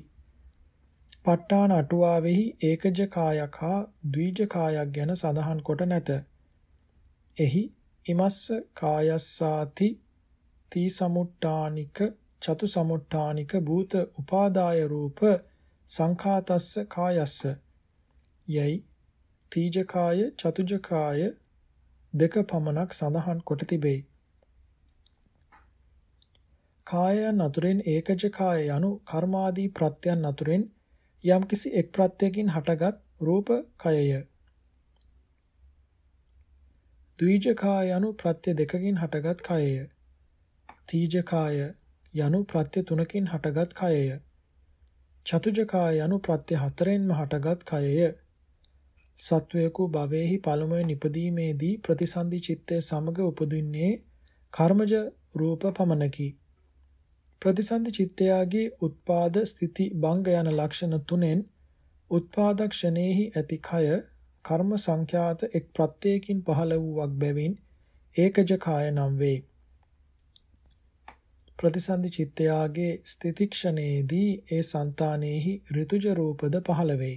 ප ဋ ාණ අටුවාවෙහි ඒකජ කායක් හා ද්විජ කායක් ගැන සඳහන් කොට නැත. එහි ඉමස්ස කායස්සාති තී සමුට්ටානික චතු සමුට්ටානික භූත උපාදාය රූප සංඛාතස්ස කායස්ස යයි තීජකාය චතුජකාය දෙක පමණක් සඳහන් කොට තිබේ. කායයන් අතුරෙන් ඒකජ කාය යනු කර්මාදී ප්‍රත්‍යයන් අතුරෙන් යම්කිසි එක් ප්‍රත්‍යයකින් හටගත් රූප කයය. ද්විජ කාය යනු ප්‍රත්‍ය දෙකකින් හටගත් කයය. තීජ කාය යනු ප්‍රත්‍ය තුනකින් හටගත් කයය. චතුජ කාය යනු ප්‍රත්‍ය හතරෙන්ම හටගත් කයය. සත්වයකු භවෙහි පළමුව නිපදීමේදී ප්‍රතිසන්දි චිත්තය සමග උපදින්නේ කර්මජ රූප පමණකි. ප්‍රතිසන්දි චිත්තයාගේ උත්පාද ස්ථಿತಿ භංග යන ලක්ෂණ තුනෙන් උත්පාදක්ෂණේහි ඇති කය කර්ම සංඛ්‍යාත එක් ප්‍රත්‍යයකින් පහළ වූවක් බැවින් ඒකජ කාය නම් වේ. ප්‍රතිසන්දි චිත්තයාගේ ස්ථಿತಿක්ෂණේදී ඒ సంతානෙහි ඍතුජ රූපද පහළ වේ.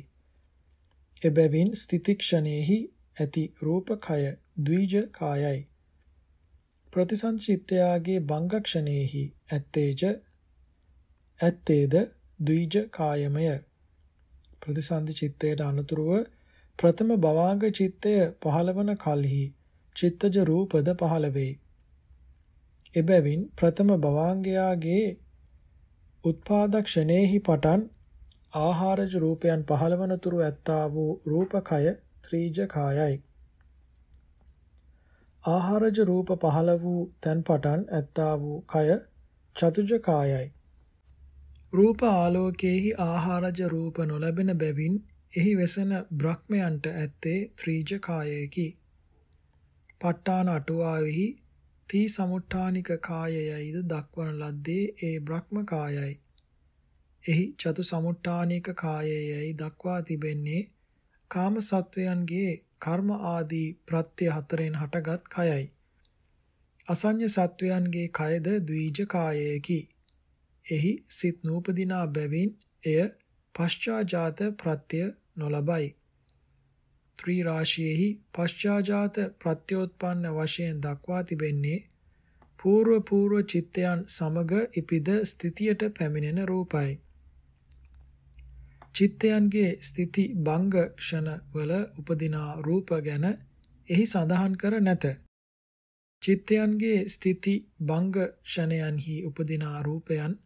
එබැවින් ස්තිතික්ෂණේහි ඇති රූපකය ද්විජ කායයි ප්‍රතිසංචිත්තයාගේ බංගක්ෂණේහි ඇත්තේජ ඇත්තේද ද්විජ කායමය ප්‍රතිසන්දි චිත්තයට අනුතුරුව ප්‍රථම භවාංග චිත්තය පහළවන කල්හි චිත්තජ රූපද පහළ වේ. එබැවින් ප්‍රථම භවාංගයාගේ උත්පාදක්ෂණේහි පටන් ආහාරජ රූපයන් පහළවන තුරු ඇත්තා වූ රූපකය ත්‍රිජ කායයි. ආහාරජ රූප පහළ වූ තැන් පටන් ඇත්තා වූ කය චතුජ කායයි. රූප ආලෝකයේහි ආහාරජ රූප නොලැබෙන බැවින් එහි වෙසෙන බ්‍රහ්මයන්ට ඇත්තේ ත්‍රිජ කායයකි. ප ဋ ාණ අටුවාවෙහි තී සමුට්ඨානික කායයයිද දක්වන ලද්දේ ඒ බ්‍රහ්ම කායයි. එහි චතු සමුට්ඨානික කායයයි දක්වා තිබෙන්නේ කාම සත්වයන්ගේ කර්ම ආදී ප්‍රත්‍ය හතරෙන් හටගත් කයයි. අසඤ්ඤ සත්වයන්ගේ කයද ද්විජ කායයකි. එහි සිත් නූපදිනා බැවින් එය පශ්චාජාත ප්‍රත්‍ය නොලබයි. ත්‍රි රාශියෙහි පශ්චාජාත ප්‍රත්‍යෝත්පන්න වශයෙන් දක්වා තිබෙන්නේ పూర్ව పూర్ව චිත්තයන් සමග ඉපිද ස්ථිතියට පැමිණෙන රූපයි. චිත්තයන්ගේ ස්ථಿತಿ භංග ක්ෂණ වල උපදිනා රූප ගැන එහි සඳහන් කර නැත. චිත්තයන්ගේ ස්ථಿತಿ භංග ක්ෂණයන්හි උපදිනා රූපයන්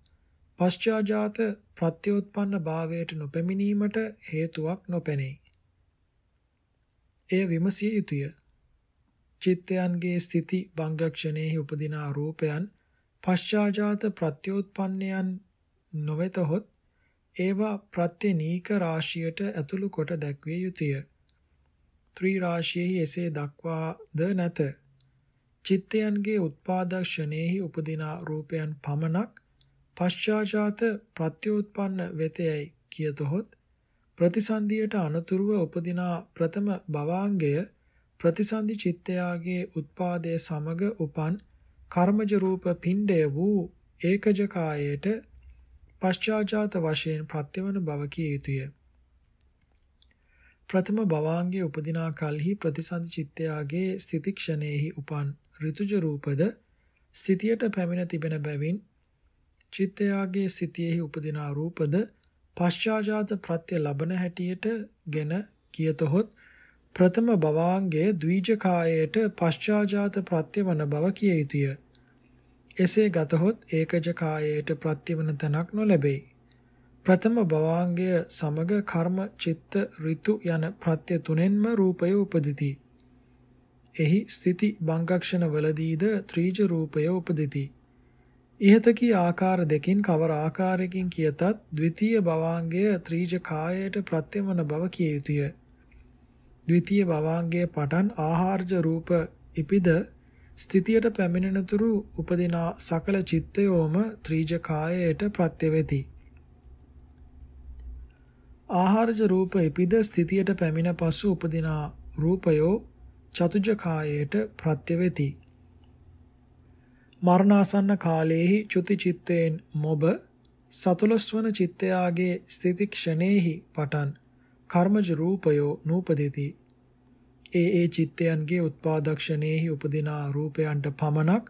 පශ්චාජාත ප්‍රත්‍යෝත්පන්න භාවයට නොපැමිණීමට හේතුවක් නොපෙනේ. එය විමසිය යුතුය. චිත්තයන්ගේ ස්ථಿತಿ භංග ක්ෂණයෙහි උපදිනා රූපයන් පශ්චාජාත ප්‍රත්‍යෝත්පන්නයන් නොවෙතහොත් ඒවා ප්‍රත්‍යනීක රාශියට ඇතුළු කොට දැක්විය යුතුය. ත්‍රි රාශියෙහි එසේ දක්වාද නැත. චිත්තයන්ගේ උත්පාදක්ෂණයෙහි උපදිනා රූපයන් පමණක් පශ්චාජාත ප්‍රත්‍යෝත්පන්න වෙතයයි කියතොත් ප්‍රතිසන්දියට අනතුරුව උපදිනා ප්‍රථම භවාංගය ප්‍රතිසන්දි චිත්තයාගේ උත්පාදයේ සමග උපන් කර්මජ රූප පිණ්ඩය වූ ඒකජ කායයට පශ්චාජාත වශයෙන් ප්‍රත්‍යවන බව කිය යුතුය. ප්‍රථම භවාංගයේ උපදිනා කලෙහි ප්‍රතිසන්ද චිත්තයාගේ ස්ථිතික්ෂණයෙහි උපන් ඍතුජ රූපද ස්ථිතියට පැමිණ තිබෙන බැවින් චිත්තයාගේ සිටියෙහි උපදිනා රූපද පශ්චාජාත ප්‍රත්‍ය ලබන හැටියට ගෙන කියතොත් ප්‍රථම භවාංගයේ ද්විජ කායයට පශ්චාජාත ප්‍රත්‍ය වන බව කිය යුතුය. එසේ ගතහොත් ඒකජ කායයට ප්‍රතිවන තනක් නොලැබෙයි. ප්‍රථම භවාංගය සමග කර්ම චිත්ත ඍතු යන ප්‍රත්‍ය තුනෙන්ම රූපය උපදිති. එහි ස්ථಿತಿ බංගක්ෂණ වලදීද ත්‍රිජ රූපය උපදිති. ইহත කී ආකාර දෙකින් කවර ආකාරයකින් කියතත් ද්විතීය භවාංගය ත්‍රිජ කායයට ප්‍රතිවන බව කිය යුතුය. ද්විතීය භවාංගයේ පටන් ආහාර්ජ රූප ඉපිද ස්ථිතියට පැමිණෙනතුරු උපදිනා සකල චිත්තයෝම ත්‍රිජ කායයට ප්‍රත්‍ය වෙති. ආහාරජ රූප එපිද ස්ථිතියට පැමිණ පසු උපදිනා රූපයෝ චතුජ කායයට ප්‍රත්‍ය වෙති. මරණාසන්න කාලයේහි චුති චිත්තේන් මොබ සතුලස්වන චිත්තයාගේ ස්ථිති ක්ෂණේහි පටන් කර්මජ රූපයෝ නූපදිතී ඒ ඒ චිත්තයන්ගේ උත්පාදක්ෂණයෙහි උපදින රූපයන්ට පමණක්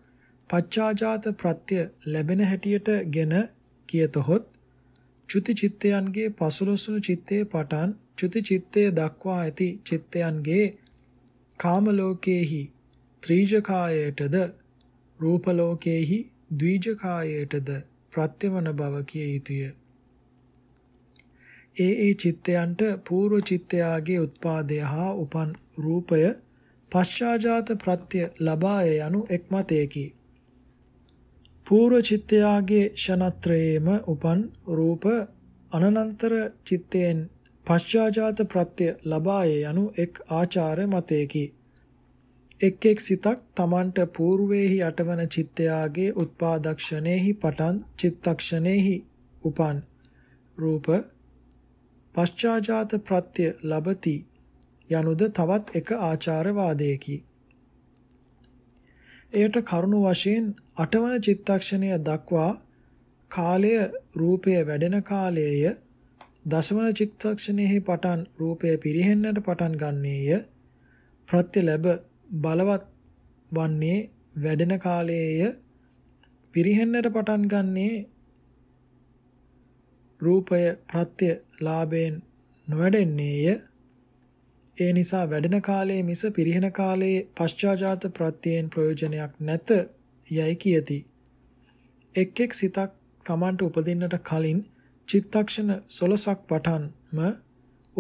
පච්චාජාත ප්‍රත්‍ය ලැබෙන හැටියට ගෙන කියතොත් චුති චිත්තයන්ගේ පසලොස්සුණු චිත්තේ පටන් චුති චිත්තය දක්වා ඇති චිත්තයන්ගේ කාම ලෝකයේහි ත්‍රිජකායයටද රූප ලෝකයේහි ද්විජකායයටද ප්‍රත්‍යවන බව කිය යුතුය. ඒ ඒ චිත්තයන්ට පූර්ව චිත්තයාගේ උත්පාදය හා උපන් රූපය පශ්චාජාත ප්‍රත්‍ය ලබාය යනු එක් මතයකි. පූර්ව චිත්තයාගේ ෂණත්‍රයේම උපන් රූප අනනන්තර චිත්තයෙන් පශ්චාජාත ප්‍රත්‍ය ලබාය යනු එක් ආචාර මතයකි. එක් එක් සිතක් Tamanට పూర్වේහි යටවන චිත්තයාගේ උත්පාදක්ෂණේහි පටන් චිත්තක්ෂණේහි උපන් රූප පශ්චාජාත ප්‍රත්‍ය ලබති යනුද තවත් එක ආචාරවාදයකි. එයට කරුණු වශයෙන් අටවන චිත්තක්ෂණය දක්වා කාලය රූපය වැඩෙන කාලයේය දසවන චිත්තක්ෂණයෙහි පටන් රූපය පිරිහෙන්නට පටන් ගන්නේය ප්‍රත්‍ය ලැබ බලවත් වන්නේ වැඩෙන කාලයේය පිරිහෙන්නට පටන් ගන්නේ රූපය ප්‍රත්‍ය ලාභයෙන් නොවැඩෙන්නේය ඒ නිසා වැඩෙන කාලයේ මිස පිරිහෙන කාලයේ පශ්චාජාත ප්‍රත්‍යයෙන් ප්‍රයෝජනයක් නැත යයි කියති. එක් එක් සිතක් Tamanට උපදින්නට කලින් චිත්තක්ෂණ 16ක් පටන්ම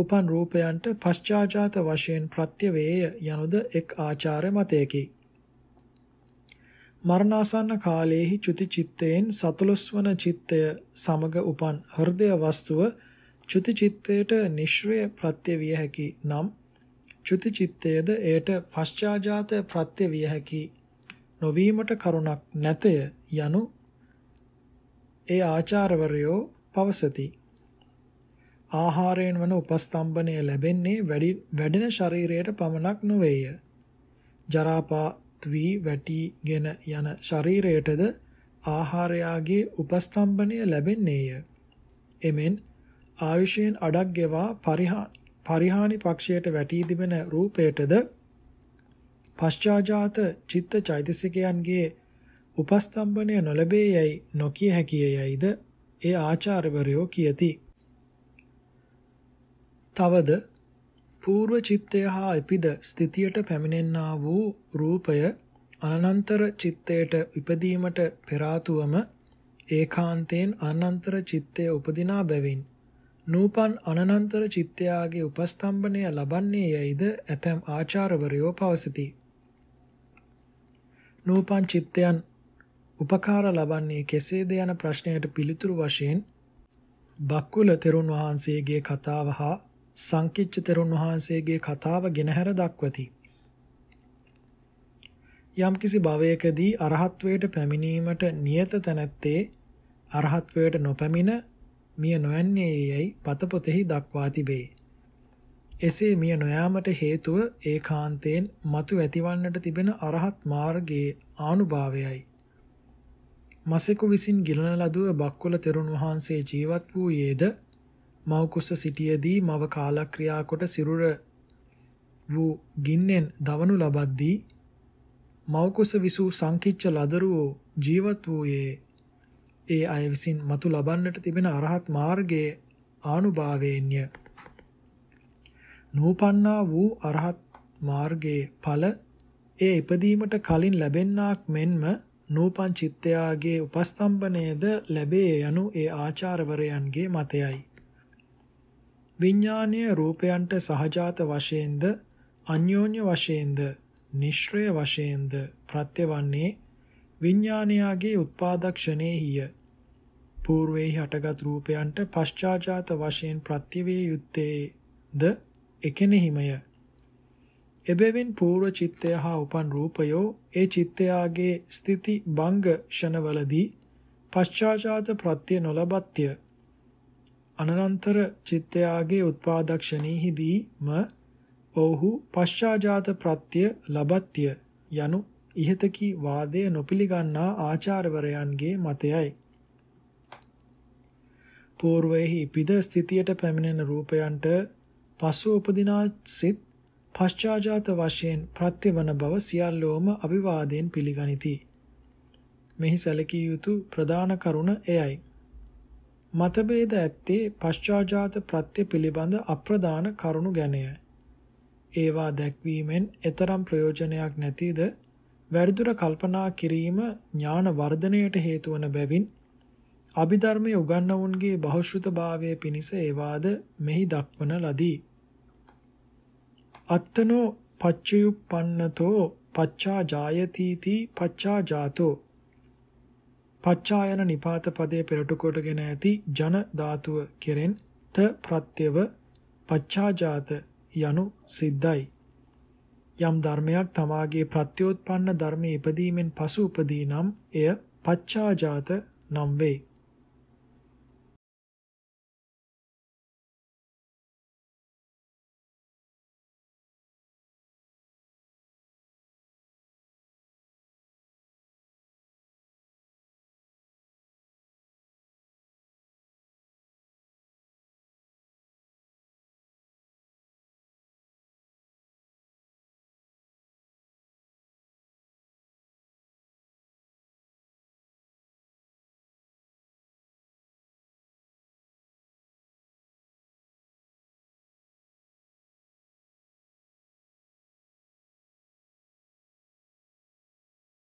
උපන් රූපයන්ට පශ්චාජාත වශයෙන් ප්‍රත්‍යවේය යනුද එක් ආචාර්ය මතයකි. මරණාසන්න කාලයේහි චුති චිත්තයෙන් සතුලස්වන චිත්තය සමග උපන් හෘදය වස්තුව චුති චිත්තයට නිශ්‍රය ප්‍රත්‍ය විය හැකි නම් චුති චිත්තයේද එයට පශ්චාජාත ප්‍රත්‍ය විය හැකි නොවීමට කරුණක් නැතය යනු ඒ ආචාර්යවරයෝ පවසති. ආහාරයෙන් වන උපස්තම්භනය ලැබෙන්නේ වැඩි වැඩෙන ශරීරයට පමණක් නොවේය. ජරාපාත් වී වැටිගෙන යන ශරීරයටද ආහාරයාගේ උපස්තම්භනය ලැබෙන්නේය. එමෙන් ආයුෂයෙන් අඩක් ගෙවා පරිහානි පරිහානි පක්ෂයට වැටී තිබෙන රූපයටද පශ්චාජාත චිත්ත චෛතසිකයන්ගේ උපස්තම්භනය නොලැබේ යයි නොකිය හැකිය යයිද ඒ ආචාර්යවරයෝ කියති. තවද పూర్ව චිත්තය හා ඉපිද ස්ථිතියට පැමිණෙන්නා වූ රූපය අනන්තර චිත්තයට ඉපදීමට පෙර ආතුවම ඒකාන්තයෙන් අනන්තර චිත්තය උපදිනා බැවින් නූපන් අනනන්තර චිත්තයාගේ උපස්තම්භනය ලබන්නේ යයිද ඇතැම් ආචාර්යවරයෝ පවසති. නූපන් චිත්තයන් උපකාර ලබන්නේ කෙසේද යන ප්‍රශ්නයට පිළිතුරු වශයෙන් බක්කුල තෙරුන් වහන්සේගේ කතාව හා සංකිච්ඡ තෙරුන් වහන්සේගේ කතාව ගෙනහැර දක්වති. යම්කිසි භවයකදී අරහත්වයට පැමිණීමට නියත තැනැත්තේ අරහත්වයට නොපැමිණ මිය නොයන්නේ යැයි පතපොතෙහි දක්වා තිබේ. එසේ මිය නොයාමට හේතුව ඒකාන්තයෙන් මතු ඇතිවන්නට තිබෙන අරහත් මාර්ගයේ ආනුභාවයයි. මසෙකු විසින් ගිලන ලදුව බක්කුල තෙරුන් වහන්සේ ජීවත් වූයේද මවකුස්ස සිටියේදී මව කාලක්‍රියා කොට සිරුර වූ ගින්නෙන් දවනු ලබද්දී මවකුස විසූ සංකිච්ච ලදරුවෝ ජීවත් වූයේ ඒ අය විසින් මතු ලබන්නට තිබෙන අරහත් මාර්ගයේ ආනුභාවයෙන්ය. නූපන්නා වූ අරහත් මාර්ගයේ ඵල ඒ ඉපදීමට කලින් ලැබෙන්නාක් මෙන්ම නූපන් චිත්තයාගේ උපස්තම්භනයේද ලැබේ යනු ඒ ආචාර්යවරයන්ගේ මතයයි. විඥානීය රූපයන්ට සහජාත වශයෙන්ද අන්‍යෝන්‍ය වශයෙන්ද නිශ්්‍රය වශයෙන්ද ප්‍රත්‍යවන්නේ විඥානයාගේ උත්පාදක්ෂණේහිය పూర్වෙහි හටගත් රූපයන්ට පශ්චාජාත වශයෙන් ප්‍රත්‍යවේ යුත්තේද එකෙනෙහිමය. එබැවින් පූර්ව චිත්තය හා උපන් රූපයෝ ඒ චිත්තයාගේ ස්ථಿತಿ භංග ෂණවලදී පශ්චාජාත ප්‍රත්‍ය නොලබත්ය. අනනන්තර චිත්තයාගේ උත්පාදක්ෂණීහිදීම ඔව්හු පශ්චාජාත ප්‍රත්‍ය ලබත්ය යනු ඉහතකී වාදය නොපිළිගන්නා ආචාර්යවරයන්ගේ මතයයි. పూర్වයෙහි ඉපිද ස්ථිතියට පැමිණෙන රූපයන්ට පසු උපදිනා සිත් පශ්චාජාත වශයෙන් ප්‍රත්‍යවන බව සියල්ලෝම අවිවාදයෙන් පිළිගනිති. මෙහි සැලකිය යුතු ප්‍රධාන කරුණ එයයි. මතභේද ඇත්තේ පශ්චාජාත ප්‍රත්‍ය පිළිබඳ අප්‍රධාන කරුණු ගැනය. ඒවා දැක්වීමෙන් එතරම් ප්‍රයෝජනයක් නැතිද වැඩිදුර කල්පනා කිරීම ඥාන වර්ධනයට හේතු වන බැවින් අභිධර්මයේ උගන්වුන්ගේ බහුශෘතභාවය පිණිස ඒවාද මෙහි දක්වන ලදී. අත්තනෝ පච්චයුප්පන්නතෝ පච්චා ජායතිති පච්චා ජාතෝ පච්චායන නිපාත පදයේ පෙරටු කොටගෙන ඇති ජන ධාතුව කෙරෙන් ත ප්‍රත්‍යව පච්චාජාත යනු සිද්ධයි යම් ධර්මයක් තමාගේ ප්‍රත්‍යෝත්පන්න ධර්මයේ ඉපදීමෙන් පසු උපදී නම් එය පච්චාජාත නම් වේ